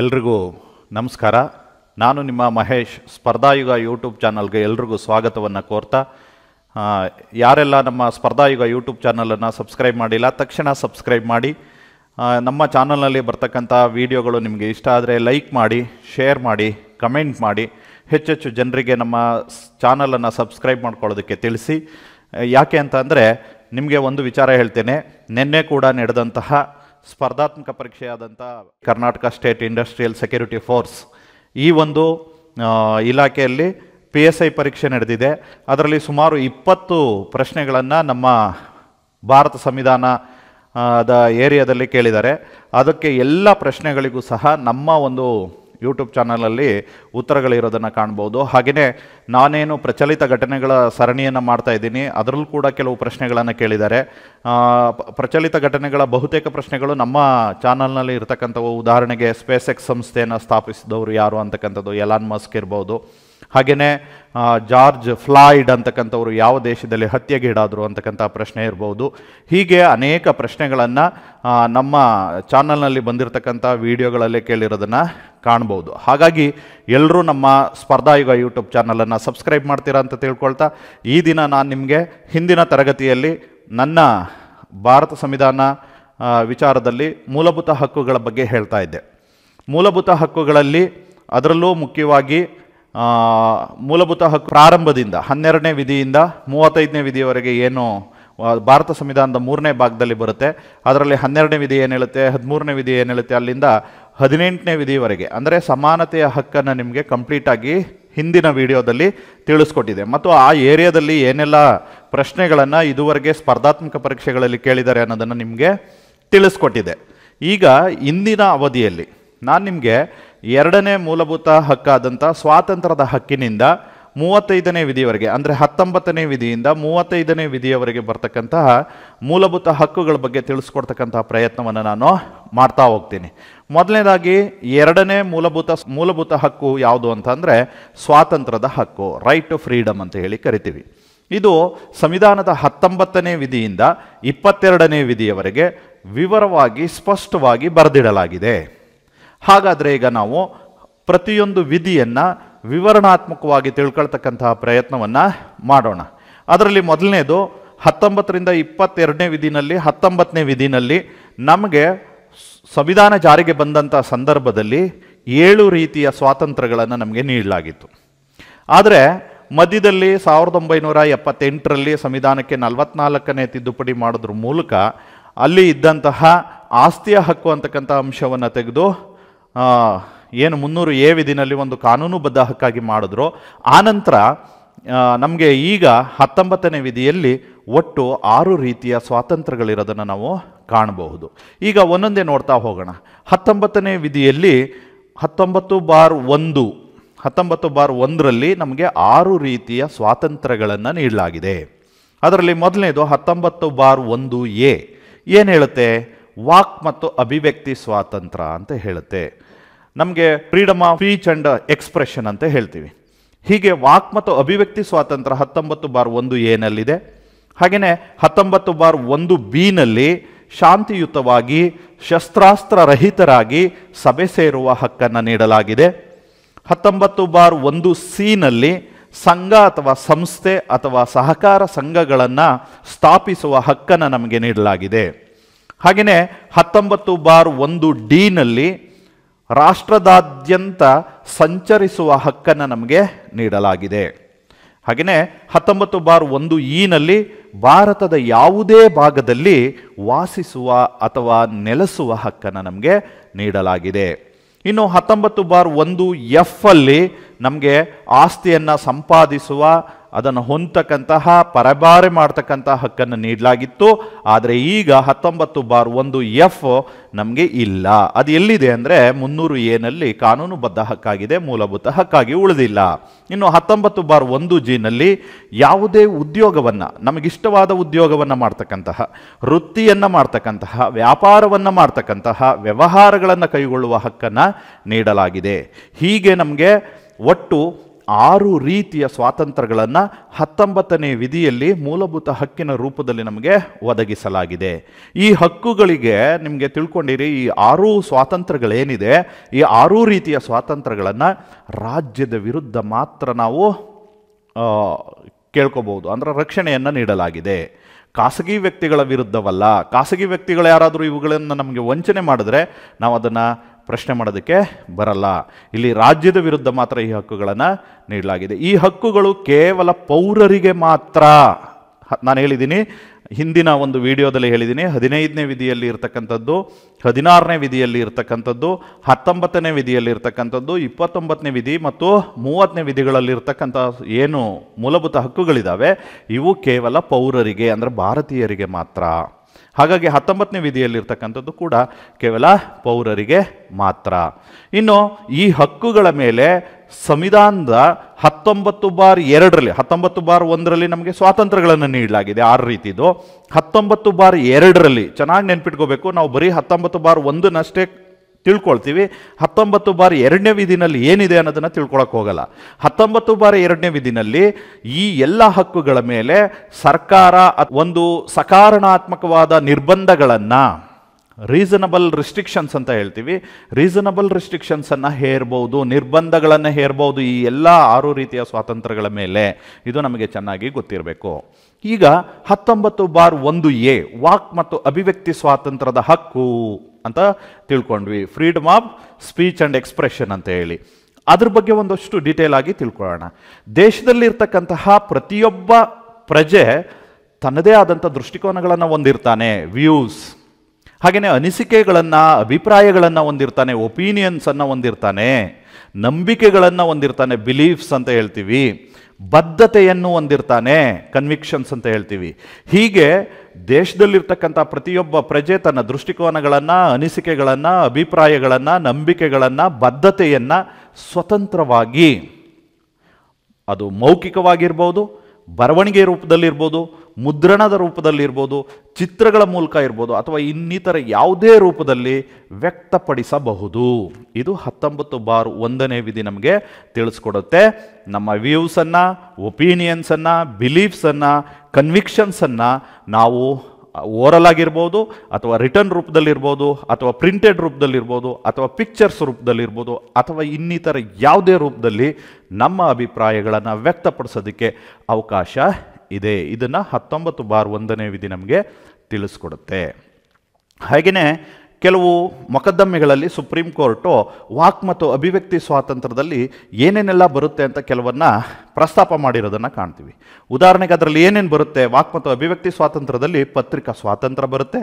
ಎಲ್ರಿಗೂ ನಮಸ್ಕಾರ ನಾನು ನಿಮ್ಮ ಮಹೇಶ್ ಸ್ಪರ್ಧಾಯುಗ ಯೂಟ್ಯೂಬ್ ಚಾನಲ್ಗೆ ಎಲ್ರಿಗೂ ಸ್ವಾಗತವನ್ನು ಕೋರ್ತಾ ಯಾರೆಲ್ಲ ನಮ್ಮ ಸ್ಪರ್ಧಾಯುಗ ಯೂಟ್ಯೂಬ್ ಚಾನಲನ್ನು ಸಬ್ಸ್ಕ್ರೈಬ್ ಮಾಡಿಲ್ಲ ತಕ್ಷಣ ಸಬ್ಸ್ಕ್ರೈಬ್ ಮಾಡಿ ನಮ್ಮ ಚಾನಲ್ನಲ್ಲಿ ಬರ್ತಕ್ಕಂಥ ವೀಡಿಯೋಗಳು ನಿಮಗೆ ಇಷ್ಟ ಆದರೆ ಲೈಕ್ ಮಾಡಿ ಶೇರ್ ಮಾಡಿ ಕಮೆಂಟ್ ಮಾಡಿ ಹೆಚ್ಚೆಚ್ಚು ಜನರಿಗೆ ನಮ್ಮ ಚಾನಲನ್ನು ಸಬ್ಸ್ಕ್ರೈಬ್ ಮಾಡ್ಕೊಳ್ಳೋದಕ್ಕೆ ತಿಳಿಸಿ ಯಾಕೆ ಅಂತ ಅಂದರೆ ನಿಮಗೆ ಒಂದು ವಿಚಾರ ಹೇಳ್ತೇನೆ ನಿನ್ನೆ ಕೂಡ ನಡೆದಂತಹ ಸ್ಪರ್ಧಾತ್ಮಕ ಪರೀಕ್ಷೆಯಾದಂಥ Karnataka State Industrial Security Force ಈ ಒಂದು ಇಲಾಖೆಯಲ್ಲಿ ಪಿ ಎಸ್ ಐ ಪರೀಕ್ಷೆ ನಡೆದಿದೆ ಅದರಲ್ಲಿ ಸುಮಾರು ಇಪ್ಪತ್ತು ಪ್ರಶ್ನೆಗಳನ್ನು ನಮ್ಮ ಭಾರತ ಸಂವಿಧಾನ ಏರಿಯಾದಲ್ಲಿ ಕೇಳಿದ್ದಾರೆ ಅದಕ್ಕೆ ಎಲ್ಲ ಪ್ರಶ್ನೆಗಳಿಗೂ ಸಹ ನಮ್ಮ ಒಂದು ಯೂಟ್ಯೂಬ್ ಚಾನಲಲ್ಲಿ ಉತ್ತರಗಳಿರೋದನ್ನು ಕಾಣ್ಬೋದು ಹಾಗೆಯೇ ನಾನೇನು ಪ್ರಚಲಿತ ಘಟನೆಗಳ ಸರಣಿಯನ್ನು ಮಾಡ್ತಾ ಇದ್ದೀನಿ ಅದರಲ್ಲೂ ಕೂಡ ಕೆಲವು ಪ್ರಶ್ನೆಗಳನ್ನು ಕೇಳಿದ್ದಾರೆ ಪ್ರಚಲಿತ ಘಟನೆಗಳ ಬಹುತೇಕ ಪ್ರಶ್ನೆಗಳು ನಮ್ಮ ಚಾನಲ್ನಲ್ಲಿ ಇರತಕ್ಕಂಥವು ಉದಾಹರಣೆಗೆ ಸ್ಪೇಸ್ ಎಕ್ಸ್ ಸಂಸ್ಥೆಯನ್ನು ಸ್ಥಾಪಿಸಿದವರು ಯಾರು ಅಂತಕ್ಕಂಥದ್ದು ಎಲಾನ್ ಮಸ್ಕ್ ಇರ್ಬೋದು ಹಾಗೆಯೇ ಜಾರ್ಜ್ ಫ್ಲಾಯ್ಡ್ ಅಂತಕ್ಕಂಥವ್ರು ಯಾವ ದೇಶದಲ್ಲಿ ಹತ್ಯೆಗೀಡಾದರು ಅಂತಕ್ಕಂಥ ಪ್ರಶ್ನೆ ಇರ್ಬೋದು ಹೀಗೆ ಅನೇಕ ಪ್ರಶ್ನೆಗಳನ್ನು ನಮ್ಮ ಚಾನಲ್ನಲ್ಲಿ ಬಂದಿರತಕ್ಕಂಥ ವಿಡಿಯೋಗಳಲ್ಲೇ ಕೇಳಿರೋದನ್ನು ಕಾಣ್ಬೋದು ಹಾಗಾಗಿ ಎಲ್ಲರೂ ನಮ್ಮ ಸ್ಪರ್ಧಾಯುಗ ಯೂಟ್ಯೂಬ್ ಚಾನಲನ್ನು ಸಬ್ಸ್ಕ್ರೈಬ್ ಮಾಡ್ತೀರಾ ಅಂತ ತಿಳ್ಕೊಳ್ತಾ ಈ ದಿನ ನಾನು ನಿಮಗೆ ಹಿಂದಿನ ತರಗತಿಯಲ್ಲಿ ನನ್ನ ಭಾರತ ಸಂವಿಧಾನ ವಿಚಾರದಲ್ಲಿ ಮೂಲಭೂತ ಹಕ್ಕುಗಳ ಬಗ್ಗೆ ಹೇಳ್ತಾ ಇದ್ದೆ ಮೂಲಭೂತ ಹಕ್ಕುಗಳಲ್ಲಿ ಅದರಲ್ಲೂ ಮುಖ್ಯವಾಗಿ ಮೂಲಭೂತ ಹಕ್ಕು ಪ್ರಾರಂಭದಿಂದ ಹನ್ನೆರಡನೇ ವಿಧಿಯಿಂದ ಮೂವತ್ತೈದನೇ ವಿಧಿಯವರೆಗೆ ಏನು ಭಾರತ ಸಂವಿಧಾನದ ಮೂರನೇ ಭಾಗದಲ್ಲಿ ಬರುತ್ತೆ ಅದರಲ್ಲಿ ಹನ್ನೆರಡನೇ ವಿಧಿ ಏನು ಹೇಳುತ್ತೆ ಹದಿಮೂರನೇ ವಿಧಿ ಏನು ಹೇಳುತ್ತೆ ಅಲ್ಲಿಂದ ಹದಿನೆಂಟನೇ ವಿಧಿವರೆಗೆ ಅಂದರೆ ಸಮಾನತೆಯ ಹಕ್ಕನ್ನು ನಿಮಗೆ ಕಂಪ್ಲೀಟಾಗಿ ಹಿಂದಿನ ವಿಡಿಯೋದಲ್ಲಿ ತಿಳಿಸ್ಕೊಟ್ಟಿದೆ ಮತ್ತು ಆ ಏರಿಯಾದಲ್ಲಿ ಏನೆಲ್ಲ ಪ್ರಶ್ನೆಗಳನ್ನು ಇದುವರೆಗೆ ಸ್ಪರ್ಧಾತ್ಮಕ ಪರೀಕ್ಷೆಗಳಲ್ಲಿ ಕೇಳಿದ್ದಾರೆ ಅನ್ನೋದನ್ನು ನಿಮಗೆ ತಿಳಿಸ್ಕೊಟ್ಟಿದೆ ಈಗ ಇಂದಿನ ಅವಧಿಯಲ್ಲಿ ನಾನು ನಿಮಗೆ ಎರಡನೇ ಮೂಲಭೂತ ಹಕ್ಕಾದಂಥ ಸ್ವಾತಂತ್ರ್ಯದ ಹಕ್ಕಿನಿಂದ ಮೂವತ್ತೈದನೇ ವಿಧಿಯವರೆಗೆ ಅಂದರೆ ಹತ್ತೊಂಬತ್ತನೇ ವಿಧಿಯಿಂದ ಮೂವತ್ತೈದನೇ ವಿಧಿಯವರೆಗೆ ಬರ್ತಕ್ಕಂತಹ ಮೂಲಭೂತ ಹಕ್ಕುಗಳ ಬಗ್ಗೆ ತಿಳಿಸ್ಕೊಡ್ತಕ್ಕಂತಹ ಪ್ರಯತ್ನವನ್ನು ನಾನು ಮಾಡ್ತಾ ಹೋಗ್ತೀನಿ ಮೊದಲನೇದಾಗಿ ಎರಡನೇ ಮೂಲಭೂತ ಮೂಲಭೂತ ಹಕ್ಕು ಯಾವುದು ಅಂತಂದರೆ ಸ್ವಾತಂತ್ರ್ಯದ ಹಕ್ಕು ರೈಟ್ ಟು ಫ್ರೀಡಮ್ ಅಂತ ಹೇಳಿ ಕರಿತೀವಿ ಇದು ಸಂವಿಧಾನದ ಹತ್ತೊಂಬತ್ತನೇ ವಿಧಿಯಿಂದ ಇಪ್ಪತ್ತೆರಡನೇ ವಿಧಿಯವರೆಗೆ ವಿವರವಾಗಿ ಸ್ಪಷ್ಟವಾಗಿ ಬರೆದಿಡಲಾಗಿದೆ ಹಾಗಾದರೆ ಈಗ ನಾವು ಪ್ರತಿಯೊಂದು ವಿಧಿಯನ್ನು ವಿವರಣಾತ್ಮಕವಾಗಿ ತಿಳ್ಕೊಳ್ತಕ್ಕಂತಹ ಪ್ರಯತ್ನವನ್ನು ಮಾಡೋಣ ಅದರಲ್ಲಿ ಮೊದಲನೇದು ಹತ್ತೊಂಬತ್ತರಿಂದ ಇಪ್ಪತ್ತೆರಡನೇ ವಿಧಿನಲ್ಲಿ ಹತ್ತೊಂಬತ್ತನೇ ವಿಧಿನಲ್ಲಿ ನಮಗೆ ಸಂವಿಧಾನ ಜಾರಿಗೆ ಬಂದಂಥ ಸಂದರ್ಭದಲ್ಲಿ ಏಳು ರೀತಿಯ ಸ್ವಾತಂತ್ರ್ಯಗಳನ್ನು ನಮಗೆ ನೀಡಲಾಗಿತ್ತು ಆದರೆ ಮಧ್ಯದಲ್ಲಿ ಸಾವಿರದ ಒಂಬೈನೂರ ಎಪ್ಪತ್ತೆಂಟರಲ್ಲಿ ಸಂವಿಧಾನಕ್ಕೆ ನಲವತ್ನಾಲ್ಕನೇ ತಿದ್ದುಪಡಿ ಮಾಡೋದ್ರ ಮೂಲಕ ಅಲ್ಲಿ ಇದ್ದಂತಹ ಆಸ್ತಿಯ ಹಕ್ಕು ಅಂತಕ್ಕಂಥ ಅಂಶವನ್ನು ತೆಗೆದು ಏನು ಮುನ್ನೂರು ಎ ವಿಧಿನಲ್ಲಿ ಒಂದು ಕಾನೂನುಬದ್ಧ ಹಕ್ಕಾಗಿ ಮಾಡಿದ್ರು ಆನಂತರ ನಮಗೆ ಈಗ ಹತ್ತೊಂಬತ್ತನೇ ವಿಧಿಯಲ್ಲಿ ಒಟ್ಟು ಆರು ರೀತಿಯ ಸ್ವಾತಂತ್ರ್ಯಗಳಿರೋದನ್ನು ನಾವು ಕಾಣಬಹುದು ಈಗ ಒಂದೊಂದೇ ನೋಡ್ತಾ ಹೋಗೋಣ ಹತ್ತೊಂಬತ್ತನೇ ವಿಧಿಯಲ್ಲಿ ಹತ್ತೊಂಬತ್ತು ಬಾರ್ ಒಂದು ಹತ್ತೊಂಬತ್ತು ಬಾರ್ ಒಂದರಲ್ಲಿ ನಮಗೆ ಆರು ರೀತಿಯ ಸ್ವಾತಂತ್ರ್ಯಗಳನ್ನು ನೀಡಲಾಗಿದೆ ಅದರಲ್ಲಿ ಮೊದಲನೇದು ಹತ್ತೊಂಬತ್ತು ಬಾರ್ ಒಂದು ಎ ಏನು ಹೇಳುತ್ತೆ ವಾಕ್ ಮತ್ತು ಅಭಿವ್ಯಕ್ತಿ ಸ್ವಾತಂತ್ರ್ಯ ಅಂತ ಹೇಳುತ್ತೆ ನಮಗೆ freedom of speech and expression ಅಂತ ಹೇಳ್ತೀವಿ ಹೀಗೆ ವಾಕ್ ಮತ್ತು ಅಭಿವ್ಯಕ್ತಿ ಸ್ವಾತಂತ್ರ್ಯ ಹತ್ತೊಂಬತ್ತು ಬಾರ್ ಒಂದು ಏನಲ್ಲಿದೆ ಹಾಗೆಯೇ ಹತ್ತೊಂಬತ್ತು ಬಾರ್ ಒಂದು ಬಿನಲ್ಲಿ ಶಾಂತಿಯುತವಾಗಿ ರಹಿತರಾಗಿ ಸಭೆ ಸೇರುವ ಹಕ್ಕನ್ನು ನೀಡಲಾಗಿದೆ ಹತ್ತೊಂಬತ್ತು ಬಾರ್ ಒಂದು ಸಿನಲ್ಲಿ ಸಂಘ ಅಥವಾ ಸಂಸ್ಥೆ ಅಥವಾ ಸಹಕಾರ ಸಂಘಗಳನ್ನು ಸ್ಥಾಪಿಸುವ ಹಕ್ಕನ್ನು ನಮಗೆ ನೀಡಲಾಗಿದೆ ಹಾಗೆಯೇ ಹತ್ತೊಂಬತ್ತು ಬಾರ್ ಒಂದು ಡಿನಲ್ಲಿ ರಾಷ್ಟ್ರದಾದ್ಯಂತ ಸಂಚರಿಸುವ ಹಕ್ಕನ್ನು ನಮಗೆ ನೀಡಲಾಗಿದೆ ಹಾಗೆಯೇ ಹತ್ತೊಂಬತ್ತು ಬಾರ್ ಒಂದು ಇನಲ್ಲಿ ಭಾರತದ ಯಾವುದೇ ಭಾಗದಲ್ಲಿ ವಾಸಿಸುವ ಅಥವಾ ನೆಲೆಸುವ ಹಕ್ಕನ್ನು ನಮಗೆ ನೀಡಲಾಗಿದೆ ಇನ್ನು ಹತ್ತೊಂಬತ್ತು ಬಾರ್ ಒಂದು ಎಫ್ ಅಲ್ಲಿ ನಮಗೆ ಆಸ್ತಿಯನ್ನು ಸಂಪಾದಿಸುವ ಅದನ್ನು ಹೊಂದತಕ್ಕಂತಹ ಪರಬಾರಿ ಮಾಡ್ತಕ್ಕಂತಹ ಹಕ್ಕನ್ನು ನೀಡಲಾಗಿತ್ತು ಆದರೆ ಈಗ ಹತ್ತೊಂಬತ್ತು ಬಾರ್ ಒಂದು ಎಫ್ ನಮಗೆ ಇಲ್ಲ ಅದು ಎಲ್ಲಿದೆ ಅಂದರೆ ಮುನ್ನೂರು ಎನಲ್ಲಿ ಕಾನೂನುಬದ್ಧ ಹಕ್ಕಾಗಿದೆ ಮೂಲಭೂತ ಹಕ್ಕಾಗಿ ಉಳಿದಿಲ್ಲ ಇನ್ನು ಹತ್ತೊಂಬತ್ತು ಬಾರ್ ಒಂದು ಜಿನಲ್ಲಿ ಯಾವುದೇ ಉದ್ಯೋಗವನ್ನು ನಮಗಿಷ್ಟವಾದ ಉದ್ಯೋಗವನ್ನು ಮಾಡ್ತಕ್ಕಂತಹ ವೃತ್ತಿಯನ್ನು ಮಾಡ್ತಕ್ಕಂತಹ ವ್ಯಾಪಾರವನ್ನು ಮಾಡ್ತಕ್ಕಂತಹ ವ್ಯವಹಾರಗಳನ್ನು ಕೈಗೊಳ್ಳುವ ಹಕ್ಕನ್ನು ನೀಡಲಾಗಿದೆ ಹೀಗೆ ನಮಗೆ ಒಟ್ಟು ಆರು ರೀತಿಯ ಸ್ವಾತಂತ್ರ್ಯಗಳನ್ನು ಹತ್ತೊಂಬತ್ತನೇ ವಿಧಿಯಲ್ಲಿ ಮೂಲಭೂತ ಹಕ್ಕಿನ ರೂಪದಲ್ಲಿ ನಮಗೆ ಒದಗಿಸಲಾಗಿದೆ ಈ ಹಕ್ಕುಗಳಿಗೆ ನಿಮಗೆ ತಿಳ್ಕೊಂಡಿರಿ ಈ ಆರು ಸ್ವಾತಂತ್ರ್ಯಗಳೇನಿದೆ ಈ ಆರು ರೀತಿಯ ಸ್ವಾತಂತ್ರ್ಯಗಳನ್ನು ರಾಜ್ಯದ ವಿರುದ್ಧ ಮಾತ್ರ ನಾವು ಕೇಳ್ಕೋಬಹುದು ಅಂದರೆ ರಕ್ಷಣೆಯನ್ನು ನೀಡಲಾಗಿದೆ ಖಾಸಗಿ ವ್ಯಕ್ತಿಗಳ ವಿರುದ್ಧವಲ್ಲ ಖಾಸಗಿ ವ್ಯಕ್ತಿಗಳು ಯಾರಾದರೂ ಇವುಗಳನ್ನು ನಮಗೆ ವಂಚನೆ ಮಾಡಿದ್ರೆ ನಾವು ಅದನ್ನು ಪ್ರಶ್ನೆ ಮಾಡೋದಕ್ಕೆ ಬರಲ್ಲ ಇಲ್ಲಿ ರಾಜ್ಯದ ವಿರುದ್ಧ ಮಾತ್ರ ಈ ಹಕ್ಕುಗಳನ್ನು ನೀಡಲಾಗಿದೆ ಈ ಹಕ್ಕುಗಳು ಕೇವಲ ಪೌರರಿಗೆ ಮಾತ್ರ ನಾನು ಹೇಳಿದ್ದೀನಿ ಹಿಂದಿನ ಒಂದು ವಿಡಿಯೋದಲ್ಲಿ ಹೇಳಿದ್ದೀನಿ ಹದಿನೈದನೇ ವಿಧಿಯಲ್ಲಿ ಇರತಕ್ಕಂಥದ್ದು ಹದಿನಾರನೇ ವಿಧಿಯಲ್ಲಿ ಇರ್ತಕ್ಕಂಥದ್ದು ಹತ್ತೊಂಬತ್ತನೇ ವಿಧಿಯಲ್ಲಿ ಇರ್ತಕ್ಕಂಥದ್ದು ಇಪ್ಪತ್ತೊಂಬತ್ತನೇ ವಿಧಿ ಮತ್ತು ಮೂವತ್ತನೇ ವಿಧಿಗಳಲ್ಲಿ ಇರ್ತಕ್ಕಂಥ ಏನು ಮೂಲಭೂತ ಹಕ್ಕುಗಳಿದ್ದಾವೆ ಇವು ಕೇವಲ ಪೌರರಿಗೆ ಅಂದರೆ ಭಾರತೀಯರಿಗೆ ಮಾತ್ರ ಹಾಗಾಗಿ ಹತ್ತೊಂಬತ್ತನೇ ವಿಧಿಯಲ್ಲಿರ್ತಕ್ಕಂಥದ್ದು ಕೂಡ ಕೇವಲ ಪೌರರಿಗೆ ಮಾತ್ರ ಇನ್ನು ಈ ಹಕ್ಕುಗಳ ಮೇಲೆ ಸಂವಿಧಾನದ ಹತ್ತೊಂಬತ್ತು ಬಾರ್ ಎರಡರಲ್ಲಿ ಹತ್ತೊಂಬತ್ತು ಬಾರ್ ಒಂದರಲ್ಲಿ ನಮಗೆ ಸ್ವಾತಂತ್ರ್ಯಗಳನ್ನು ನೀಡಲಾಗಿದೆ ಆರು ರೀತಿದು ಹತ್ತೊಂಬತ್ತು ಬಾರ್ ಎರಡರಲ್ಲಿ ಚೆನ್ನಾಗಿ ನೆನ್ಪಿಟ್ಕೋಬೇಕು ನಾವು ಬರೀ ಹತ್ತೊಂಬತ್ತು ಬಾರ್ ಒಂದನ್ನಷ್ಟೇ ತಿಳ್ಕೊಳ್ತೀವಿ ಹತ್ತೊಂಬತ್ತು ಬಾರಿ ಎರಡನೇ ವಿಧಿನಲ್ಲಿ ಏನಿದೆ ಅನ್ನೋದನ್ನು ತಿಳ್ಕೊಳಕ್ಕೆ ಹೋಗಲ್ಲ ಹತ್ತೊಂಬತ್ತು ಬಾರಿ ಎರಡನೇ ವಿಧಿನಲ್ಲಿ ಈ ಎಲ್ಲ ಹಕ್ಕುಗಳ ಮೇಲೆ ಸರ್ಕಾರ ಒಂದು ಸಕಾರಣಾತ್ಮಕವಾದ ನಿರ್ಬಂಧಗಳನ್ನು ರೀಸನಬಲ್ ರಿಸ್ಟ್ರಿಕ್ಷನ್ಸ್ ಅಂತ ಹೇಳ್ತೀವಿ ರೀಸನಬಲ್ ರಿಸ್ಟ್ರಿಕ್ಷನ್ಸನ್ನು ಹೇರ್ಬೋದು ನಿರ್ಬಂಧಗಳನ್ನು ಹೇರ್ಬೋದು ಈ ಎಲ್ಲ ಆರು ರೀತಿಯ ಸ್ವಾತಂತ್ರ್ಯಗಳ ಮೇಲೆ ಇದು ನಮಗೆ ಚೆನ್ನಾಗಿ ಗೊತ್ತಿರಬೇಕು ಈಗ ಹತ್ತೊಂಬತ್ತು ಬಾರ್ ಒಂದು ಎ ವಾಕ್ ಮತ್ತು ಅಭಿವ್ಯಕ್ತಿ ಸ್ವಾತಂತ್ರ್ಯದ ಹಕ್ಕು ಅಂತ ತಿಳ್ಕೊಂಡ್ವಿ freedom of speech and expression ಅಂತ ಹೇಳಿ ಅದ್ರ ಬಗ್ಗೆ ಒಂದಷ್ಟು ಡೀಟೇಲ್ ಆಗಿ ತಿಳ್ಕೊಳ್ಳೋಣ ದೇಶದಲ್ಲಿರ್ತಕ್ಕಂತಹ ಪ್ರತಿಯೊಬ್ಬ ಪ್ರಜೆ ತನ್ನದೇ ಆದಂಥ ದೃಷ್ಟಿಕೋನಗಳನ್ನು ಹೊಂದಿರ್ತಾನೆ ವ್ಯೂಸ್ ಹಾಗೆಯೇ ಅನಿಸಿಕೆಗಳನ್ನು ಅಭಿಪ್ರಾಯಗಳನ್ನು ಹೊಂದಿರ್ತಾನೆ ಒಪಿನಿಯನ್ಸನ್ನು ಹೊಂದಿರ್ತಾನೆ ನಂಬಿಕೆಗಳನ್ನು ಹೊಂದಿರ್ತಾನೆ ಬಿಲೀಫ್ಸ್ ಅಂತ ಹೇಳ್ತೀವಿ ಬದ್ಧತೆಯನ್ನು ಹೊಂದಿರ್ತಾನೆ ಕನ್ವಿಕ್ಷನ್ಸ್ ಅಂತ ಹೇಳ್ತೀವಿ ಹೀಗೆ ದೇಶದಲ್ಲಿರ್ತಕ್ಕಂಥ ಪ್ರತಿಯೊಬ್ಬ ಪ್ರಜೆ ತನ್ನ ದೃಷ್ಟಿಕೋನಗಳನ್ನು ಅನಿಸಿಕೆಗಳನ್ನು ಅಭಿಪ್ರಾಯಗಳನ್ನು ನಂಬಿಕೆಗಳನ್ನು ಬದ್ಧತೆಯನ್ನು ಸ್ವತಂತ್ರವಾಗಿ ಅದು ಮೌಖಿಕವಾಗಿರ್ಬೋದು ಬರವಣಿಗೆ ರೂಪದಲ್ಲಿರ್ಬೋದು ಮುದ್ರಣದ ರೂಪದಲ್ಲಿರ್ಬೋದು ಚಿತ್ರಗಳ ಮೂಲಕ ಇರ್ಬೋದು ಅಥವಾ ಇನ್ನಿತರ ಯಾವುದೇ ರೂಪದಲ್ಲಿ ವ್ಯಕ್ತಪಡಿಸಬಹುದು ಇದು ಹತ್ತೊಂಬತ್ತು ಬಾರು ಒಂದನೇ ವಿಧಿ ನಮಗೆ ತಿಳಿಸ್ಕೊಡುತ್ತೆ ನಮ್ಮ ವ್ಯೂಸನ್ನು ಒಪೀನಿಯನ್ಸನ್ನು ಬಿಲೀಫ್ಸನ್ನು ಕನ್ವಿಕ್ಷನ್ಸನ್ನು ನಾವು ಓರಲ್ ಆಗಿರ್ಬೋದು ಅಥವಾ ರಿಟರ್ನ್ ರೂಪದಲ್ಲಿರ್ಬೋದು ಅಥವಾ ಪ್ರಿಂಟೆಡ್ ರೂಪದಲ್ಲಿರ್ಬೋದು ಅಥವಾ ಪಿಕ್ಚರ್ಸ್ ರೂಪದಲ್ಲಿರ್ಬೋದು ಅಥವಾ ಇನ್ನಿತರ ಯಾವುದೇ ರೂಪದಲ್ಲಿ ನಮ್ಮ ಅಭಿಪ್ರಾಯಗಳನ್ನು ವ್ಯಕ್ತಪಡಿಸೋದಕ್ಕೆ ಅವಕಾಶ ಇದೆ ಇದನ್ನು ಹತ್ತೊಂಬತ್ತು ಬಾರ್ ಒಂದನೇ ವಿಧಿ ನಮಗೆ ತಿಳಿಸ್ಕೊಡುತ್ತೆ ಹಾಗೆಯೇ ಕೆಲವು ಮೊಕದ್ದಮೆಗಳಲ್ಲಿ ಸುಪ್ರೀಂ ಕೋರ್ಟು ವಾಕ್ ಮತ್ತು ಅಭಿವ್ಯಕ್ತಿ ಸ್ವಾತಂತ್ರ್ಯದಲ್ಲಿ ಏನೇನೆಲ್ಲ ಬರುತ್ತೆ ಅಂತ ಕೆಲವನ್ನ ಪ್ರಸ್ತಾಪ ಮಾಡಿರೋದನ್ನು ಕಾಣ್ತೀವಿ ಉದಾಹರಣೆಗೆ ಅದರಲ್ಲಿ ಏನೇನು ಬರುತ್ತೆ ವಾಕ್ ಮತ್ತು ಅಭಿವ್ಯಕ್ತಿ ಸ್ವಾತಂತ್ರ್ಯದಲ್ಲಿ ಪತ್ರಿಕಾ ಸ್ವಾತಂತ್ರ್ಯ ಬರುತ್ತೆ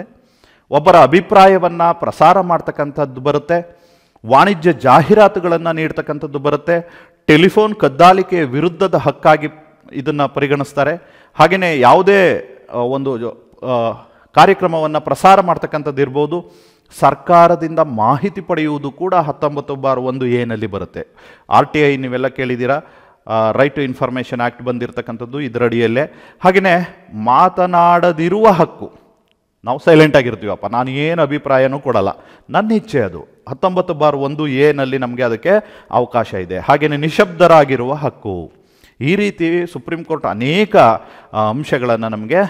ಒಬ್ಬರ ಅಭಿಪ್ರಾಯವನ್ನು ಪ್ರಸಾರ ಮಾಡ್ತಕ್ಕಂಥದ್ದು ಬರುತ್ತೆ ವಾಣಿಜ್ಯ ಜಾಹೀರಾತುಗಳನ್ನು ನೀಡ್ತಕ್ಕಂಥದ್ದು ಬರುತ್ತೆ ಟೆಲಿಫೋನ್ ಕದ್ದಾಲಿಕೆಯ ವಿರುದ್ಧದ ಹಕ್ಕಾಗಿ ಇದನ್ನು ಪರಿಗಣಿಸ್ತಾರೆ ಹಾಗೆಯೇ ಯಾವುದೇ ಒಂದು ಕಾರ್ಯಕ್ರಮವನ್ನು ಪ್ರಸಾರ ಮಾಡ್ತಕ್ಕಂಥದ್ದು ಇರ್ಬೋದು ಸರ್ಕಾರದಿಂದ ಮಾಹಿತಿ ಪಡೆಯುವುದು ಕೂಡ ಹತ್ತೊಂಬತ್ತು ಬಾರ್ ಒಂದು ಎನಲ್ಲಿ ಬರುತ್ತೆ ಆರ್ ಟಿ ಐ ನೀವೆಲ್ಲ ಕೇಳಿದ್ದೀರಾ ರೈಟ್ ಟು ಇನ್ಫಾರ್ಮೇಷನ್ ಆ್ಯಕ್ಟ್ ಬಂದಿರತಕ್ಕಂಥದ್ದು ಇದರಡಿಯಲ್ಲೇ ಹಾಗೆಯೇ ಮಾತನಾಡದಿರುವ ಹಕ್ಕು ನಾವು ಸೈಲೆಂಟ್ ಆಗಿರ್ತೀವಪ್ಪ ನಾನು ಏನು ಅಭಿಪ್ರಾಯನೂ ಕೊಡಲ್ಲ ನನ್ನ ಇಚ್ಛೆ ಅದು ಹತ್ತೊಂಬತ್ತು ಬಾರ್ ಒಂದು ಎನಲ್ಲಿ ನಮಗೆ ಅದಕ್ಕೆ ಅವಕಾಶ ಇದೆ ಹಾಗೆಯೇ ನಿಶಬ್ದರಾಗಿರುವ ಹಕ್ಕು ಈ ರೀತಿ ಸುಪ್ರೀಂ ಕೋರ್ಟ್ ಅನೇಕ ಅಂಶಗಳನ್ನು ನಮಗೆ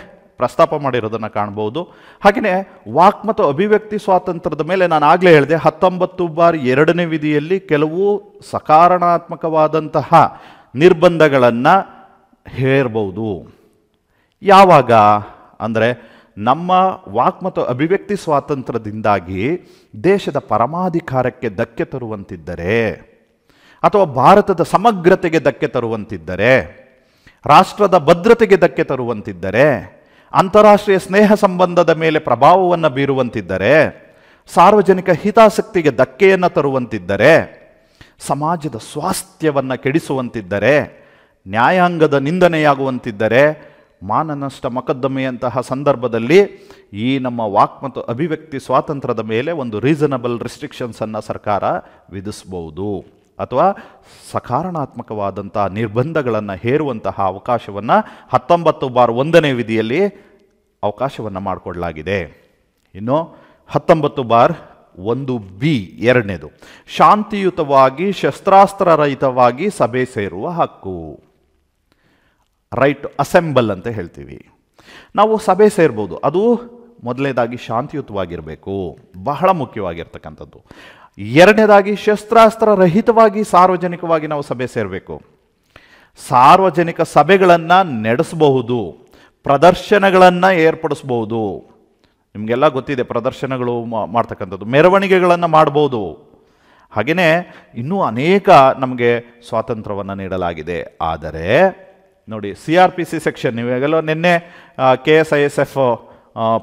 ಪ್ರಸ್ತಾಪ ಮಾಡಿರೋದನ್ನು ಕಾಣ್ಬೋದು ಹಾಗೆಯೇ ವಾಕ್ ಮತ್ತು ಅಭಿವ್ಯಕ್ತಿ ಸ್ವಾತಂತ್ರ್ಯದ ಮೇಲೆ ನಾನು ಆಗಲೇ ಹೇಳಿದೆ ಹತ್ತೊಂಬತ್ತು ಬಾರಿ ಎರಡನೇ ವಿಧಿಯಲ್ಲಿ ಕೆಲವು ಸಕಾರಣಾತ್ಮಕವಾದಂತಹ ನಿರ್ಬಂಧಗಳನ್ನು ಹೇರ್ಬೋದು ಯಾವಾಗ ಅಂದರೆ ನಮ್ಮ ವಾಕ್ ಮತ್ತು ಅಭಿವ್ಯಕ್ತಿ ಸ್ವಾತಂತ್ರ್ಯದಿಂದಾಗಿ ದೇಶದ ಪರಮಾಧಿಕಾರಕ್ಕೆ ಧಕ್ಕೆ ತರುವಂತಿದ್ದರೆ ಅಥವಾ ಭಾರತದ ಸಮಗ್ರತೆಗೆ ಧಕ್ಕೆ ತರುವಂತಿದ್ದರೆ ರಾಷ್ಟ್ರದ ಭದ್ರತೆಗೆ ಧಕ್ಕೆ ತರುವಂತಿದ್ದರೆ ಅಂತಾರಾಷ್ಟ್ರೀಯ ಸ್ನೇಹ ಸಂಬಂಧದ ಮೇಲೆ ಪ್ರಭಾವವನ್ನು ಬೀರುವಂತಿದ್ದರೆ ಸಾರ್ವಜನಿಕ ಹಿತಾಸಕ್ತಿಗೆ ಧಕ್ಕೆಯನ್ನು ತರುವಂತಿದ್ದರೆ ಸಮಾಜದ ಸ್ವಾಸ್ಥ್ಯವನ್ನು ಕೆಡಿಸುವಂತಿದ್ದರೆ ನ್ಯಾಯಾಂಗದ ನಿಂದನೆಯಾಗುವಂತಿದ್ದರೆ ಮಾನನಷ್ಟ ಮೊಕದ್ದಮೆಯಂತಹ ಸಂದರ್ಭದಲ್ಲಿ ಈ ನಮ್ಮ ವಾಕ್ ಮತ್ತು ಅಭಿವ್ಯಕ್ತಿ ಸ್ವಾತಂತ್ರ್ಯದ ಮೇಲೆ ಒಂದು ರೀಸನಬಲ್ ರೆಸ್ಟ್ರಿಕ್ಷನ್ಸನ್ನು ಸರ್ಕಾರ ವಿಧಿಸಬಹುದು ಅಥವಾ ಸಕಾರಣಾತ್ಮಕವಾದಂಥ ನಿರ್ಬಂಧಗಳನ್ನು ಹೇರುವಂತಹ ಅವಕಾಶವನ್ನು ಹತ್ತೊಂಬತ್ತು ಬಾರ್ ಒಂದನೇ ವಿಧಿಯಲ್ಲಿ ಅವಕಾಶವನ್ನು ಮಾಡಿಕೊಡಲಾಗಿದೆ ಇನ್ನು ಹತ್ತೊಂಬತ್ತು ಬಾರ್ ಒಂದು ಬಿ ಎರಡನೇದು ಶಾಂತಿಯುತವಾಗಿ ಶಸ್ತ್ರಾಸ್ತ್ರರಹಿತವಾಗಿ ಸಭೆ ಸೇರುವ ಹಕ್ಕು ರೈಟ್ ಅಸೆಂಬಲ್ ಅಂತ ಹೇಳ್ತೀವಿ ನಾವು ಸಭೆ ಸೇರ್ಬೋದು ಅದು ಮೊದಲನೇದಾಗಿ ಶಾಂತಿಯುತವಾಗಿರಬೇಕು ಬಹಳ ಮುಖ್ಯವಾಗಿರ್ತಕ್ಕಂಥದ್ದು ಎರಡನೇದಾಗಿ ಶಸ್ತ್ರಾಸ್ತ್ರ ರಹಿತವಾಗಿ ಸಾರ್ವಜನಿಕವಾಗಿ ನಾವು ಸಭೆ ಸೇರಬೇಕು ಸಾರ್ವಜನಿಕ ಸಭೆಗಳನ್ನು ನಡೆಸಬಹುದು ಪ್ರದರ್ಶನಗಳನ್ನು ಏರ್ಪಡಿಸ್ಬೋದು ನಿಮಗೆಲ್ಲ ಗೊತ್ತಿದೆ ಪ್ರದರ್ಶನಗಳು ಮಾಡ್ತಕ್ಕಂಥದ್ದು ಮೆರವಣಿಗೆಗಳನ್ನು ಮಾಡ್ಬೋದು ಹಾಗೆಯೇ ಇನ್ನೂ ಅನೇಕ ನಮಗೆ ಸ್ವಾತಂತ್ರ್ಯವನ್ನು ನೀಡಲಾಗಿದೆ ಆದರೆ ನೋಡಿ C R P C section ನೀವೆಲ್ಲ ನಿನ್ನೆ K S I S F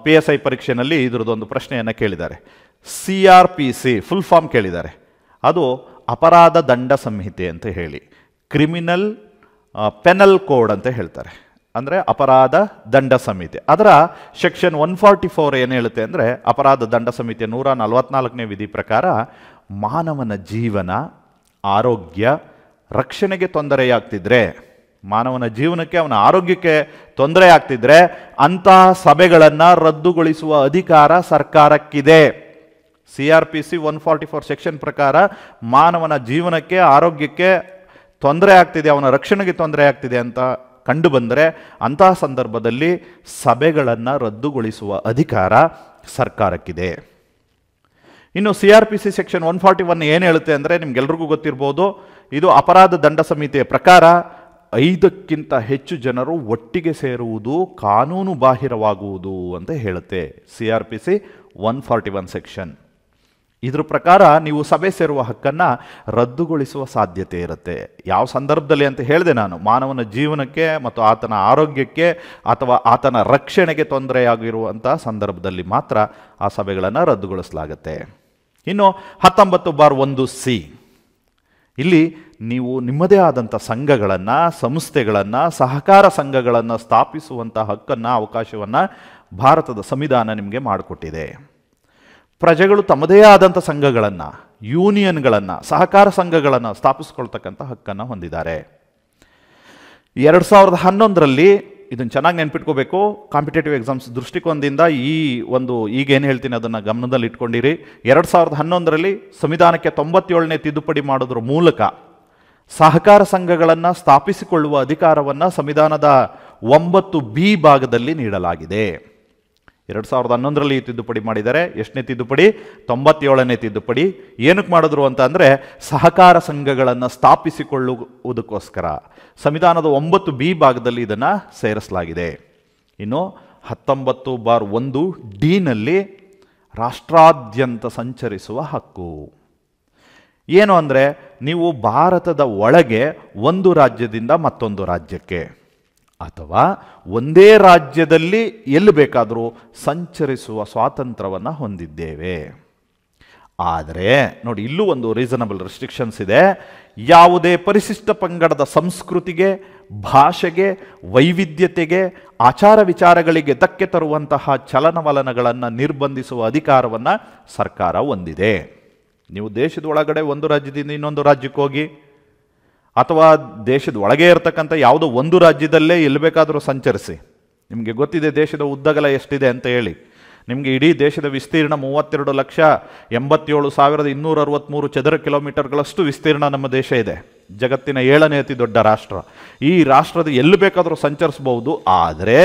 P S I ಪರೀಕ್ಷೆಯಲ್ಲಿ ಒಂದು ಪ್ರಶ್ನೆಯನ್ನು ಕೇಳಿದ್ದಾರೆ C R P C full form ಕೇಳಿದ್ದಾರೆ ಅದು ಅಪರಾಧ ದಂಡ ಸಂಹಿತೆ ಅಂತ ಹೇಳಿ ಕ್ರಿಮಿನಲ್ ಪೆನಲ್ ಕೋಡ್ ಅಂತ ಹೇಳ್ತಾರೆ ಅಂದರೆ ಅಪರಾಧ ದಂಡ ಸಂಹಿತೆ ಅದರ ಸೆಕ್ಷನ್ ಒನ್ ಫಾರ್ಟಿ ಫೋರ್ ಏನು ಹೇಳುತ್ತೆ ಅಂದರೆ ಅಪರಾಧ ದಂಡ ಸಂಹಿತೆ ನೂರ ನಲವತ್ನಾಲ್ಕನೇ ವಿಧಿ ಪ್ರಕಾರ ಮಾನವನ ಜೀವನ ಆರೋಗ್ಯ ರಕ್ಷಣೆಗೆ ತೊಂದರೆಯಾಗ್ತಿದ್ರೆ ಮಾನವನ ಜೀವನಕ್ಕೆ ಅವನ ಆರೋಗ್ಯಕ್ಕೆ ತೊಂದರೆ ಆಗ್ತಿದ್ರೆ ಅಂತಹ ಸಭೆಗಳನ್ನು ರದ್ದುಗೊಳಿಸುವ ಅಧಿಕಾರ ಸರ್ಕಾರಕ್ಕಿದೆ C R P C one forty four section ಪ್ರಕಾರ ಮಾನವನ ಜೀವನಕ್ಕೆ ಆರೋಗ್ಯಕ್ಕೆ ತೊಂದರೆ ಆಗ್ತಿದೆ ಅವನ ರಕ್ಷಣೆಗೆ ತೊಂದರೆ ಆಗ್ತಿದೆ ಅಂತ ಕಂಡು ಬಂದರೆ ಅಂತಹ ಸಂದರ್ಭದಲ್ಲಿ ಸಭೆಗಳನ್ನು ರದ್ದುಗೊಳಿಸುವ ಅಧಿಕಾರ ಸರ್ಕಾರಕ್ಕಿದೆ ಇನ್ನು C R P C section one forty one ಏನು ಹೇಳುತ್ತೆ ಅಂದರೆ ನಿಮ್ಗೆಲ್ರಿಗೂ ಗೊತ್ತಿರ್ಬೋದು ಇದು ಅಪರಾಧ ದಂಡ ಸಮಿತಿಯ ಪ್ರಕಾರ ಐದಕ್ಕಿಂತ ಹೆಚ್ಚು ಜನರು ಒಟ್ಟಿಗೆ ಸೇರುವುದು ಕಾನೂನು ಬಾಹಿರವಾಗುವುದು ಅಂತ ಹೇಳುತ್ತೆ C R P C one forty one section ಇದ್ರ ಪ್ರಕಾರ ನೀವು ಸಭೆ ಸೇರುವ ಹಕ್ಕನ್ನು ರದ್ದುಗೊಳಿಸುವ ಸಾಧ್ಯತೆ ಇರುತ್ತೆ ಯಾವ ಸಂದರ್ಭದಲ್ಲಿ ಅಂತ ಹೇಳಿದೆ ನಾನು ಮಾನವನ ಜೀವನಕ್ಕೆ ಮತ್ತು ಆತನ ಆರೋಗ್ಯಕ್ಕೆ ಅಥವಾ ಆತನ ರಕ್ಷಣೆಗೆ ತೊಂದರೆಯಾಗಿರುವಂಥ ಸಂದರ್ಭದಲ್ಲಿ ಮಾತ್ರ ಆ ಸಭೆಗಳನ್ನು ರದ್ದುಗೊಳಿಸಲಾಗುತ್ತೆ ಇನ್ನು ಹತ್ತೊಂಬತ್ತು ಬಾರ್ ಒಂದು ಸಿ ಇಲ್ಲಿ ನೀವು ನಿಮ್ಮದೇ ಆದಂಥ ಸಂಘಗಳನ್ನು ಸಂಸ್ಥೆಗಳನ್ನು ಸಹಕಾರ ಸಂಘಗಳನ್ನು ಸ್ಥಾಪಿಸುವಂಥ ಹಕ್ಕನ್ನು ಅವಕಾಶವನ್ನು ಭಾರತದ ಸಂವಿಧಾನ ನಿಮಗೆ ಮಾಡಿಕೊಟ್ಟಿದೆ ಪ್ರಜೆಗಳು ತಮ್ಮದೇ ಆದಂಥ ಸಂಘಗಳನ್ನು ಯೂನಿಯನ್ಗಳನ್ನು ಸಹಕಾರ ಸಂಘಗಳನ್ನು ಸ್ಥಾಪಿಸ್ಕೊಳ್ತಕ್ಕಂಥ ಹಕ್ಕನ್ನು ಹೊಂದಿದ್ದಾರೆ ಎರಡು ಸಾವಿರದ ಹನ್ನೊಂದರಲ್ಲಿ ಇದನ್ನು ಚೆನ್ನಾಗಿ ನೆನ್ಪಿಟ್ಕೋಬೇಕು ಕಾಂಪಿಟೇಟಿವ್ ಎಕ್ಸಾಮ್ಸ್ ದೃಷ್ಟಿಕೋನದಿಂದ ಈ ಒಂದು ಈಗೇನು ಹೇಳ್ತೀನಿ ಅದನ್ನು ಗಮನದಲ್ಲಿ ಇಟ್ಕೊಂಡಿರಿ ಎರಡು ಸಾವಿರದ ಹನ್ನೊಂದರಲ್ಲಿ ಸಂವಿಧಾನಕ್ಕೆ ತೊಂಬತ್ತೇಳನೇ ತಿದ್ದುಪಡಿ ಮಾಡೋದ್ರ ಮೂಲಕ ಸಹಕಾರ ಸಂಘಗಳನ್ನು ಸ್ಥಾಪಿಸಿಕೊಳ್ಳುವ ಅಧಿಕಾರವನ್ನು ಸಂವಿಧಾನದ ಒಂಬತ್ತು ಬಿ ಭಾಗದಲ್ಲಿ ನೀಡಲಾಗಿದೆ ಎರಡು ಸಾವಿರದ ಹನ್ನೊಂದರಲ್ಲಿ ಈ ತಿದ್ದುಪಡಿ ಮಾಡಿದ್ದಾರೆ ಎಷ್ಟನೇ ತಿದ್ದುಪಡಿ ತೊಂಬತ್ತೇಳನೇ ತಿದ್ದುಪಡಿ ಏನಕ್ಕೆ ಮಾಡಿದ್ರು ಅಂತ ಅಂದರೆ ಸಹಕಾರ ಸಂಘಗಳನ್ನು ಸ್ಥಾಪಿಸಿಕೊಳ್ಳುವುದಕ್ಕೋಸ್ಕರ ಸಂವಿಧಾನದ ಒಂಬತ್ತು ಬಿ ಭಾಗದಲ್ಲಿ ಇದನ್ನು ಸೇರಿಸಲಾಗಿದೆ ಇನ್ನು ಹತ್ತೊಂಬತ್ತು ಬಾರ್ ಒಂದು ಡಿನಲ್ಲಿ ರಾಷ್ಟ್ರಾದ್ಯಂತ ಸಂಚರಿಸುವ ಹಕ್ಕು ಏನು ಅಂದರೆ ನೀವು ಭಾರತದ ಒಳಗೆ ಒಂದು ರಾಜ್ಯದಿಂದ ಮತ್ತೊಂದು ರಾಜ್ಯಕ್ಕೆ ಅಥವಾ ಒಂದೇ ರಾಜ್ಯದಲ್ಲಿ ಎಲ್ಲಿ ಬೇಕಾದರೂ ಸಂಚರಿಸುವ ಸ್ವಾತಂತ್ರ್ಯವನ್ನು ಹೊಂದಿದ್ದೇವೆ ಆದರೆ ನೋಡಿ ಇಲ್ಲೂ ಒಂದು ರೀಸನಬಲ್ ರೆಸ್ಟ್ರಿಕ್ಷನ್ಸ್ ಇದೆ ಯಾವುದೇ ಪರಿಶಿಷ್ಟ ಪಂಗಡದ ಸಂಸ್ಕೃತಿಗೆ ಭಾಷೆಗೆ ವೈವಿಧ್ಯತೆಗೆ ಆಚಾರ ವಿಚಾರಗಳಿಗೆ ಧಕ್ಕೆ ತರುವಂತಹ ಚಲನವಲನಗಳನ್ನು ನಿರ್ಬಂಧಿಸುವ ಅಧಿಕಾರವನ್ನು ಸರ್ಕಾರ ಹೊಂದಿದೆ ನೀವು ದೇಶದೊಳಗಡೆ ಒಂದು ರಾಜ್ಯದಿಂದ ಇನ್ನೊಂದು ರಾಜ್ಯಕ್ಕೆ ಹೋಗಿ ಅಥವಾ ದೇಶದ ಒಳಗೆ ಇರತಕ್ಕಂಥ ಯಾವುದೋ ಒಂದು ರಾಜ್ಯದಲ್ಲೇ ಎಲ್ಲಿ ಬೇಕಾದರೂ ಸಂಚರಿಸಿ ನಿಮಗೆ ಗೊತ್ತಿದೆ ದೇಶದ ಉದ್ದಗಲ ಎಷ್ಟಿದೆ ಅಂತ ಹೇಳಿ ನಿಮಗೆ ಇಡೀ ದೇಶದ ವಿಸ್ತೀರ್ಣ ಮೂವತ್ತೆರಡು ಲಕ್ಷ ಎಂಬತ್ತೇಳು ಸಾವಿರದ ಇನ್ನೂರ ಅರವತ್ತ್ಮೂರು ಚದರ ಕಿಲೋಮೀಟರ್ಗಳಷ್ಟು ವಿಸ್ತೀರ್ಣ ನಮ್ಮ ದೇಶ ಇದೆ ಜಗತ್ತಿನ ಏಳನೇ ಅತಿ ದೊಡ್ಡ ರಾಷ್ಟ್ರ ಈ ರಾಷ್ಟ್ರದ ಎಲ್ಲಿ ಬೇಕಾದರೂ ಸಂಚರಿಸ್ಬೋದು ಆದರೆ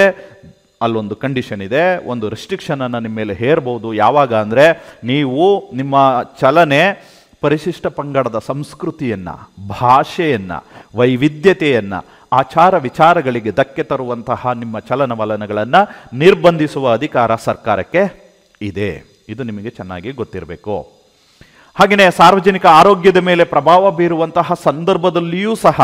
ಅಲ್ಲೊಂದು ಕಂಡೀಷನ್ ಇದೆ ಒಂದು ರೆಸ್ಟ್ರಿಕ್ಷನನ್ನು ನಿಮ್ಮ ಮೇಲೆ ಹೇರ್ಬೋದು ಯಾವಾಗ ಅಂದರೆ ನೀವು ನಿಮ್ಮ ಚಲನೆ ಪರಿಶಿಷ್ಟ ಪಂಗಡದ ಸಂಸ್ಕೃತಿಯನ್ನು ಭಾಷೆಯನ್ನು ವೈವಿಧ್ಯತೆಯನ್ನು ಆಚಾರ ವಿಚಾರಗಳಿಗೆ ಧಕ್ಕೆ ತರುವಂತಹ ನಿಮ್ಮ ಚಲನವಲನಗಳನ್ನು ನಿರ್ಬಂಧಿಸುವ ಅಧಿಕಾರ ಸರ್ಕಾರಕ್ಕೆ ಇದೆ ಇದು ನಿಮಗೆ ಚೆನ್ನಾಗಿ ಗೊತ್ತಿರಬೇಕು ಹಾಗೆಯೇ ಸಾರ್ವಜನಿಕ ಆರೋಗ್ಯದ ಮೇಲೆ ಪ್ರಭಾವ ಬೀರುವಂತಹ ಸಂದರ್ಭದಲ್ಲಿಯೂ ಸಹ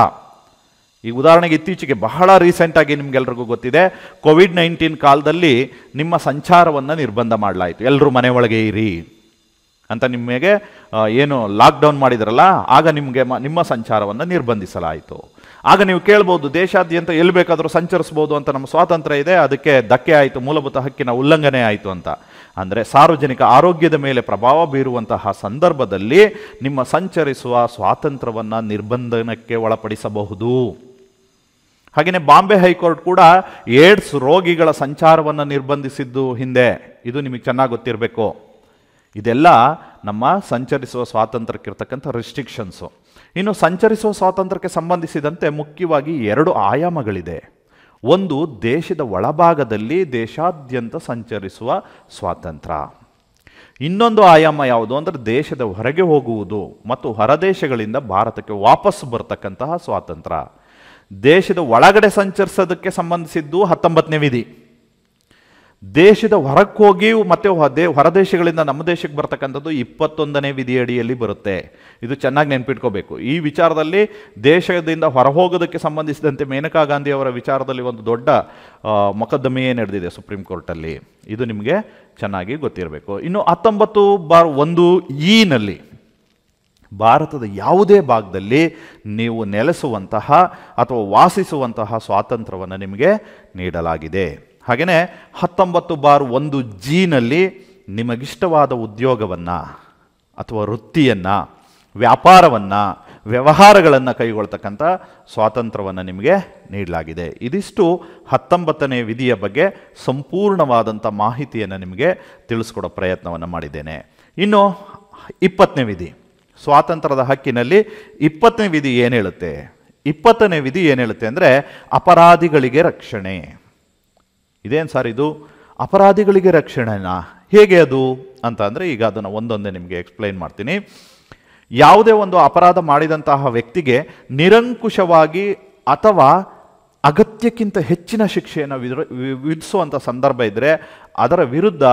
ಈ ಉದಾಹರಣೆಗೆ ಇತ್ತೀಚೆಗೆ ಬಹಳ ರೀಸೆಂಟಾಗಿ ನಿಮಗೆಲ್ರಿಗೂ ಗೊತ್ತಿದೆ ಕೋವಿಡ್ ನೈನ್ಟೀನ್ ಕಾಲದಲ್ಲಿ ನಿಮ್ಮ ಸಂಚಾರವನ್ನು ನಿರ್ಬಂಧ ಮಾಡಲಾಯಿತು ಎಲ್ಲರೂ ಮನೆ ಇರಿ ಅಂತ ನಿಮಗೆ ಏನು ಲಾಕ್ಡೌನ್ ಮಾಡಿದ್ರಲ್ಲ ಆಗ ನಿಮಗೆ ನಿಮ್ಮ ಸಂಚಾರವನ್ನು ನಿರ್ಬಂಧಿಸಲಾಯಿತು ಆಗ ನೀವು ಕೇಳ್ಬೋದು ದೇಶಾದ್ಯಂತ ಎಲ್ಲಿ ಬೇಕಾದರೂ ಸಂಚರಿಸ್ಬೋದು ಅಂತ ನಮ್ಮ ಸ್ವಾತಂತ್ರ್ಯ ಇದೆ ಅದಕ್ಕೆ ಧಕ್ಕೆ ಆಯಿತು ಮೂಲಭೂತ ಹಕ್ಕಿನ ಉಲ್ಲಂಘನೆ ಆಯಿತು ಅಂತ ಅಂದರೆ ಸಾರ್ವಜನಿಕ ಆರೋಗ್ಯದ ಮೇಲೆ ಪ್ರಭಾವ ಬೀರುವಂತಹ ಸಂದರ್ಭದಲ್ಲಿ ನಿಮ್ಮ ಸಂಚರಿಸುವ ಸ್ವಾತಂತ್ರ್ಯವನ್ನು ನಿರ್ಬಂಧನಕ್ಕೆ ಒಳಪಡಿಸಬಹುದು ಹಾಗೆಯೇ ಬಾಂಬೆ ಹೈಕೋರ್ಟ್ ಕೂಡ ಏಡ್ಸ್ ರೋಗಿಗಳ ಸಂಚಾರವನ್ನು ನಿರ್ಬಂಧಿಸಿದ್ದು ಹಿಂದೆ ಇದು ನಿಮಗೆ ಚೆನ್ನಾಗಿ ಗೊತ್ತಿರಬೇಕು ಇದೆಲ್ಲ ನಮ್ಮ ಸಂಚರಿಸುವ ಸ್ವಾತಂತ್ರ್ಯಕ್ಕಿರ್ತಕ್ಕಂಥ ರೆಸ್ಟ್ರಿಕ್ಷನ್ಸು ಇನ್ನು ಸಂಚರಿಸುವ ಸ್ವಾತಂತ್ರ್ಯಕ್ಕೆ ಸಂಬಂಧಿಸಿದಂತೆ ಮುಖ್ಯವಾಗಿ ಎರಡು ಆಯಾಮಗಳಿದೆ ಒಂದು ದೇಶದ ಒಳಭಾಗದಲ್ಲಿ ದೇಶಾದ್ಯಂತ ಸಂಚರಿಸುವ ಸ್ವಾತಂತ್ರ್ಯ ಇನ್ನೊಂದು ಆಯಾಮ ಯಾವುದು ಅಂದರೆ ದೇಶದ ಹೊರಗೆ ಹೋಗುವುದು ಮತ್ತು ಹೊರದೇಶಗಳಿಂದ ಭಾರತಕ್ಕೆ ವಾಪಸ್ ಬರ್ತಕ್ಕಂತಹ ಸ್ವಾತಂತ್ರ್ಯ ದೇಶದ ಒಳಗಡೆ ಸಂಚರಿಸೋದಕ್ಕೆ ಸಂಬಂಧಿಸಿದ್ದು ಹತ್ತೊಂಬತ್ತನೇ ವಿಧಿ ದೇಶದ ಹೊರಕ್ಕೋಗಿ ಹೋಗಿ ಮತ್ತೆ ದೇ ಹೊರದೇಶಗಳಿಂದ ನಮ್ಮ ದೇಶಕ್ಕೆ ಬರ್ತಕ್ಕಂಥದ್ದು ಇಪ್ಪತ್ತೊಂದನೇ ವಿಧಿಯಡಿಯಲ್ಲಿ ಬರುತ್ತೆ ಇದು ಚೆನ್ನಾಗಿ ನೆನ್ಪಿಟ್ಕೋಬೇಕು ಈ ವಿಚಾರದಲ್ಲಿ ದೇಶದಿಂದ ಹೊರಹೋಗೋದಕ್ಕೆ ಸಂಬಂಧಿಸಿದಂತೆ ಮೇನಕಾ ಗಾಂಧಿ ಅವರ ವಿಚಾರದಲ್ಲಿ ಒಂದು ದೊಡ್ಡ ಮೊಕದ್ದಮೆಯೇ ನಡೆದಿದೆ ಸುಪ್ರೀಂ ಕೋರ್ಟಲ್ಲಿ ಇದು ನಿಮಗೆ ಚೆನ್ನಾಗಿ ಗೊತ್ತಿರಬೇಕು ಇನ್ನು ಹತ್ತೊಂಬತ್ತು ಬಾರ್ ಒಂದು ಈನಲ್ಲಿ ಭಾರತದ ಯಾವುದೇ ಭಾಗದಲ್ಲಿ ನೀವು ನೆಲೆಸುವಂತಹ ಅಥವಾ ವಾಸಿಸುವಂತಹ ಸ್ವಾತಂತ್ರ್ಯವನ್ನು ನಿಮಗೆ ನೀಡಲಾಗಿದೆ ಹಾಗೆಯೇ ಹತ್ತೊಂಬತ್ತು ಬಾರ್ ಒಂದು ಜಿನಲ್ಲಿ ನಿಮಗಿಷ್ಟವಾದ ಉದ್ಯೋಗವನ್ನು ಅಥವಾ ವೃತ್ತಿಯನ್ನು ವ್ಯಾಪಾರವನ್ನು ವ್ಯವಹಾರಗಳನ್ನು ಕೈಗೊಳ್ತಕ್ಕಂಥ ಸ್ವಾತಂತ್ರ್ಯವನ್ನು ನಿಮಗೆ ನೀಡಲಾಗಿದೆ ಇದಿಷ್ಟು ಹತ್ತೊಂಬತ್ತನೇ ವಿಧಿಯ ಬಗ್ಗೆ ಸಂಪೂರ್ಣವಾದಂಥ ಮಾಹಿತಿಯನ್ನು ನಿಮಗೆ ತಿಳಿಸ್ಕೊಡೋ ಪ್ರಯತ್ನವನ್ನು ಮಾಡಿದ್ದೇನೆ ಇನ್ನು ಇಪ್ಪತ್ತನೇ ವಿಧಿ ಸ್ವಾತಂತ್ರ್ಯದ ಹಕ್ಕಿನಲ್ಲಿ ಇಪ್ಪತ್ತನೇ ವಿಧಿ ಏನು ಹೇಳುತ್ತೆ ಇಪ್ಪತ್ತನೇ ವಿಧಿ ಏನು ಹೇಳುತ್ತೆ ಅಂದರೆ ಅಪರಾಧಿಗಳಿಗೆ ರಕ್ಷಣೆ ಇದೇನು ಸರ್ ಇದು ಅಪರಾಧಿಗಳಿಗೆ ರಕ್ಷಣೆನಾ ಹೇಗೆ ಅದು ಅಂತ ಅಂದರೆ ಈಗ ಅದನ್ನು ಒಂದೊಂದೇ ನಿಮಗೆ ಎಕ್ಸ್ಪ್ಲೈನ್ ಮಾಡ್ತೀನಿ ಯಾವುದೇ ಒಂದು ಅಪರಾಧ ಮಾಡಿದಂತಹ ವ್ಯಕ್ತಿಗೆ ನಿರಂಕುಶವಾಗಿ ಅಥವಾ ಅಗತ್ಯಕ್ಕಿಂತ ಹೆಚ್ಚಿನ ಶಿಕ್ಷೆಯನ್ನು ವಿಧಿಸುವಂಥ ಸಂದರ್ಭ ಇದ್ದರೆ ಅದರ ವಿರುದ್ಧ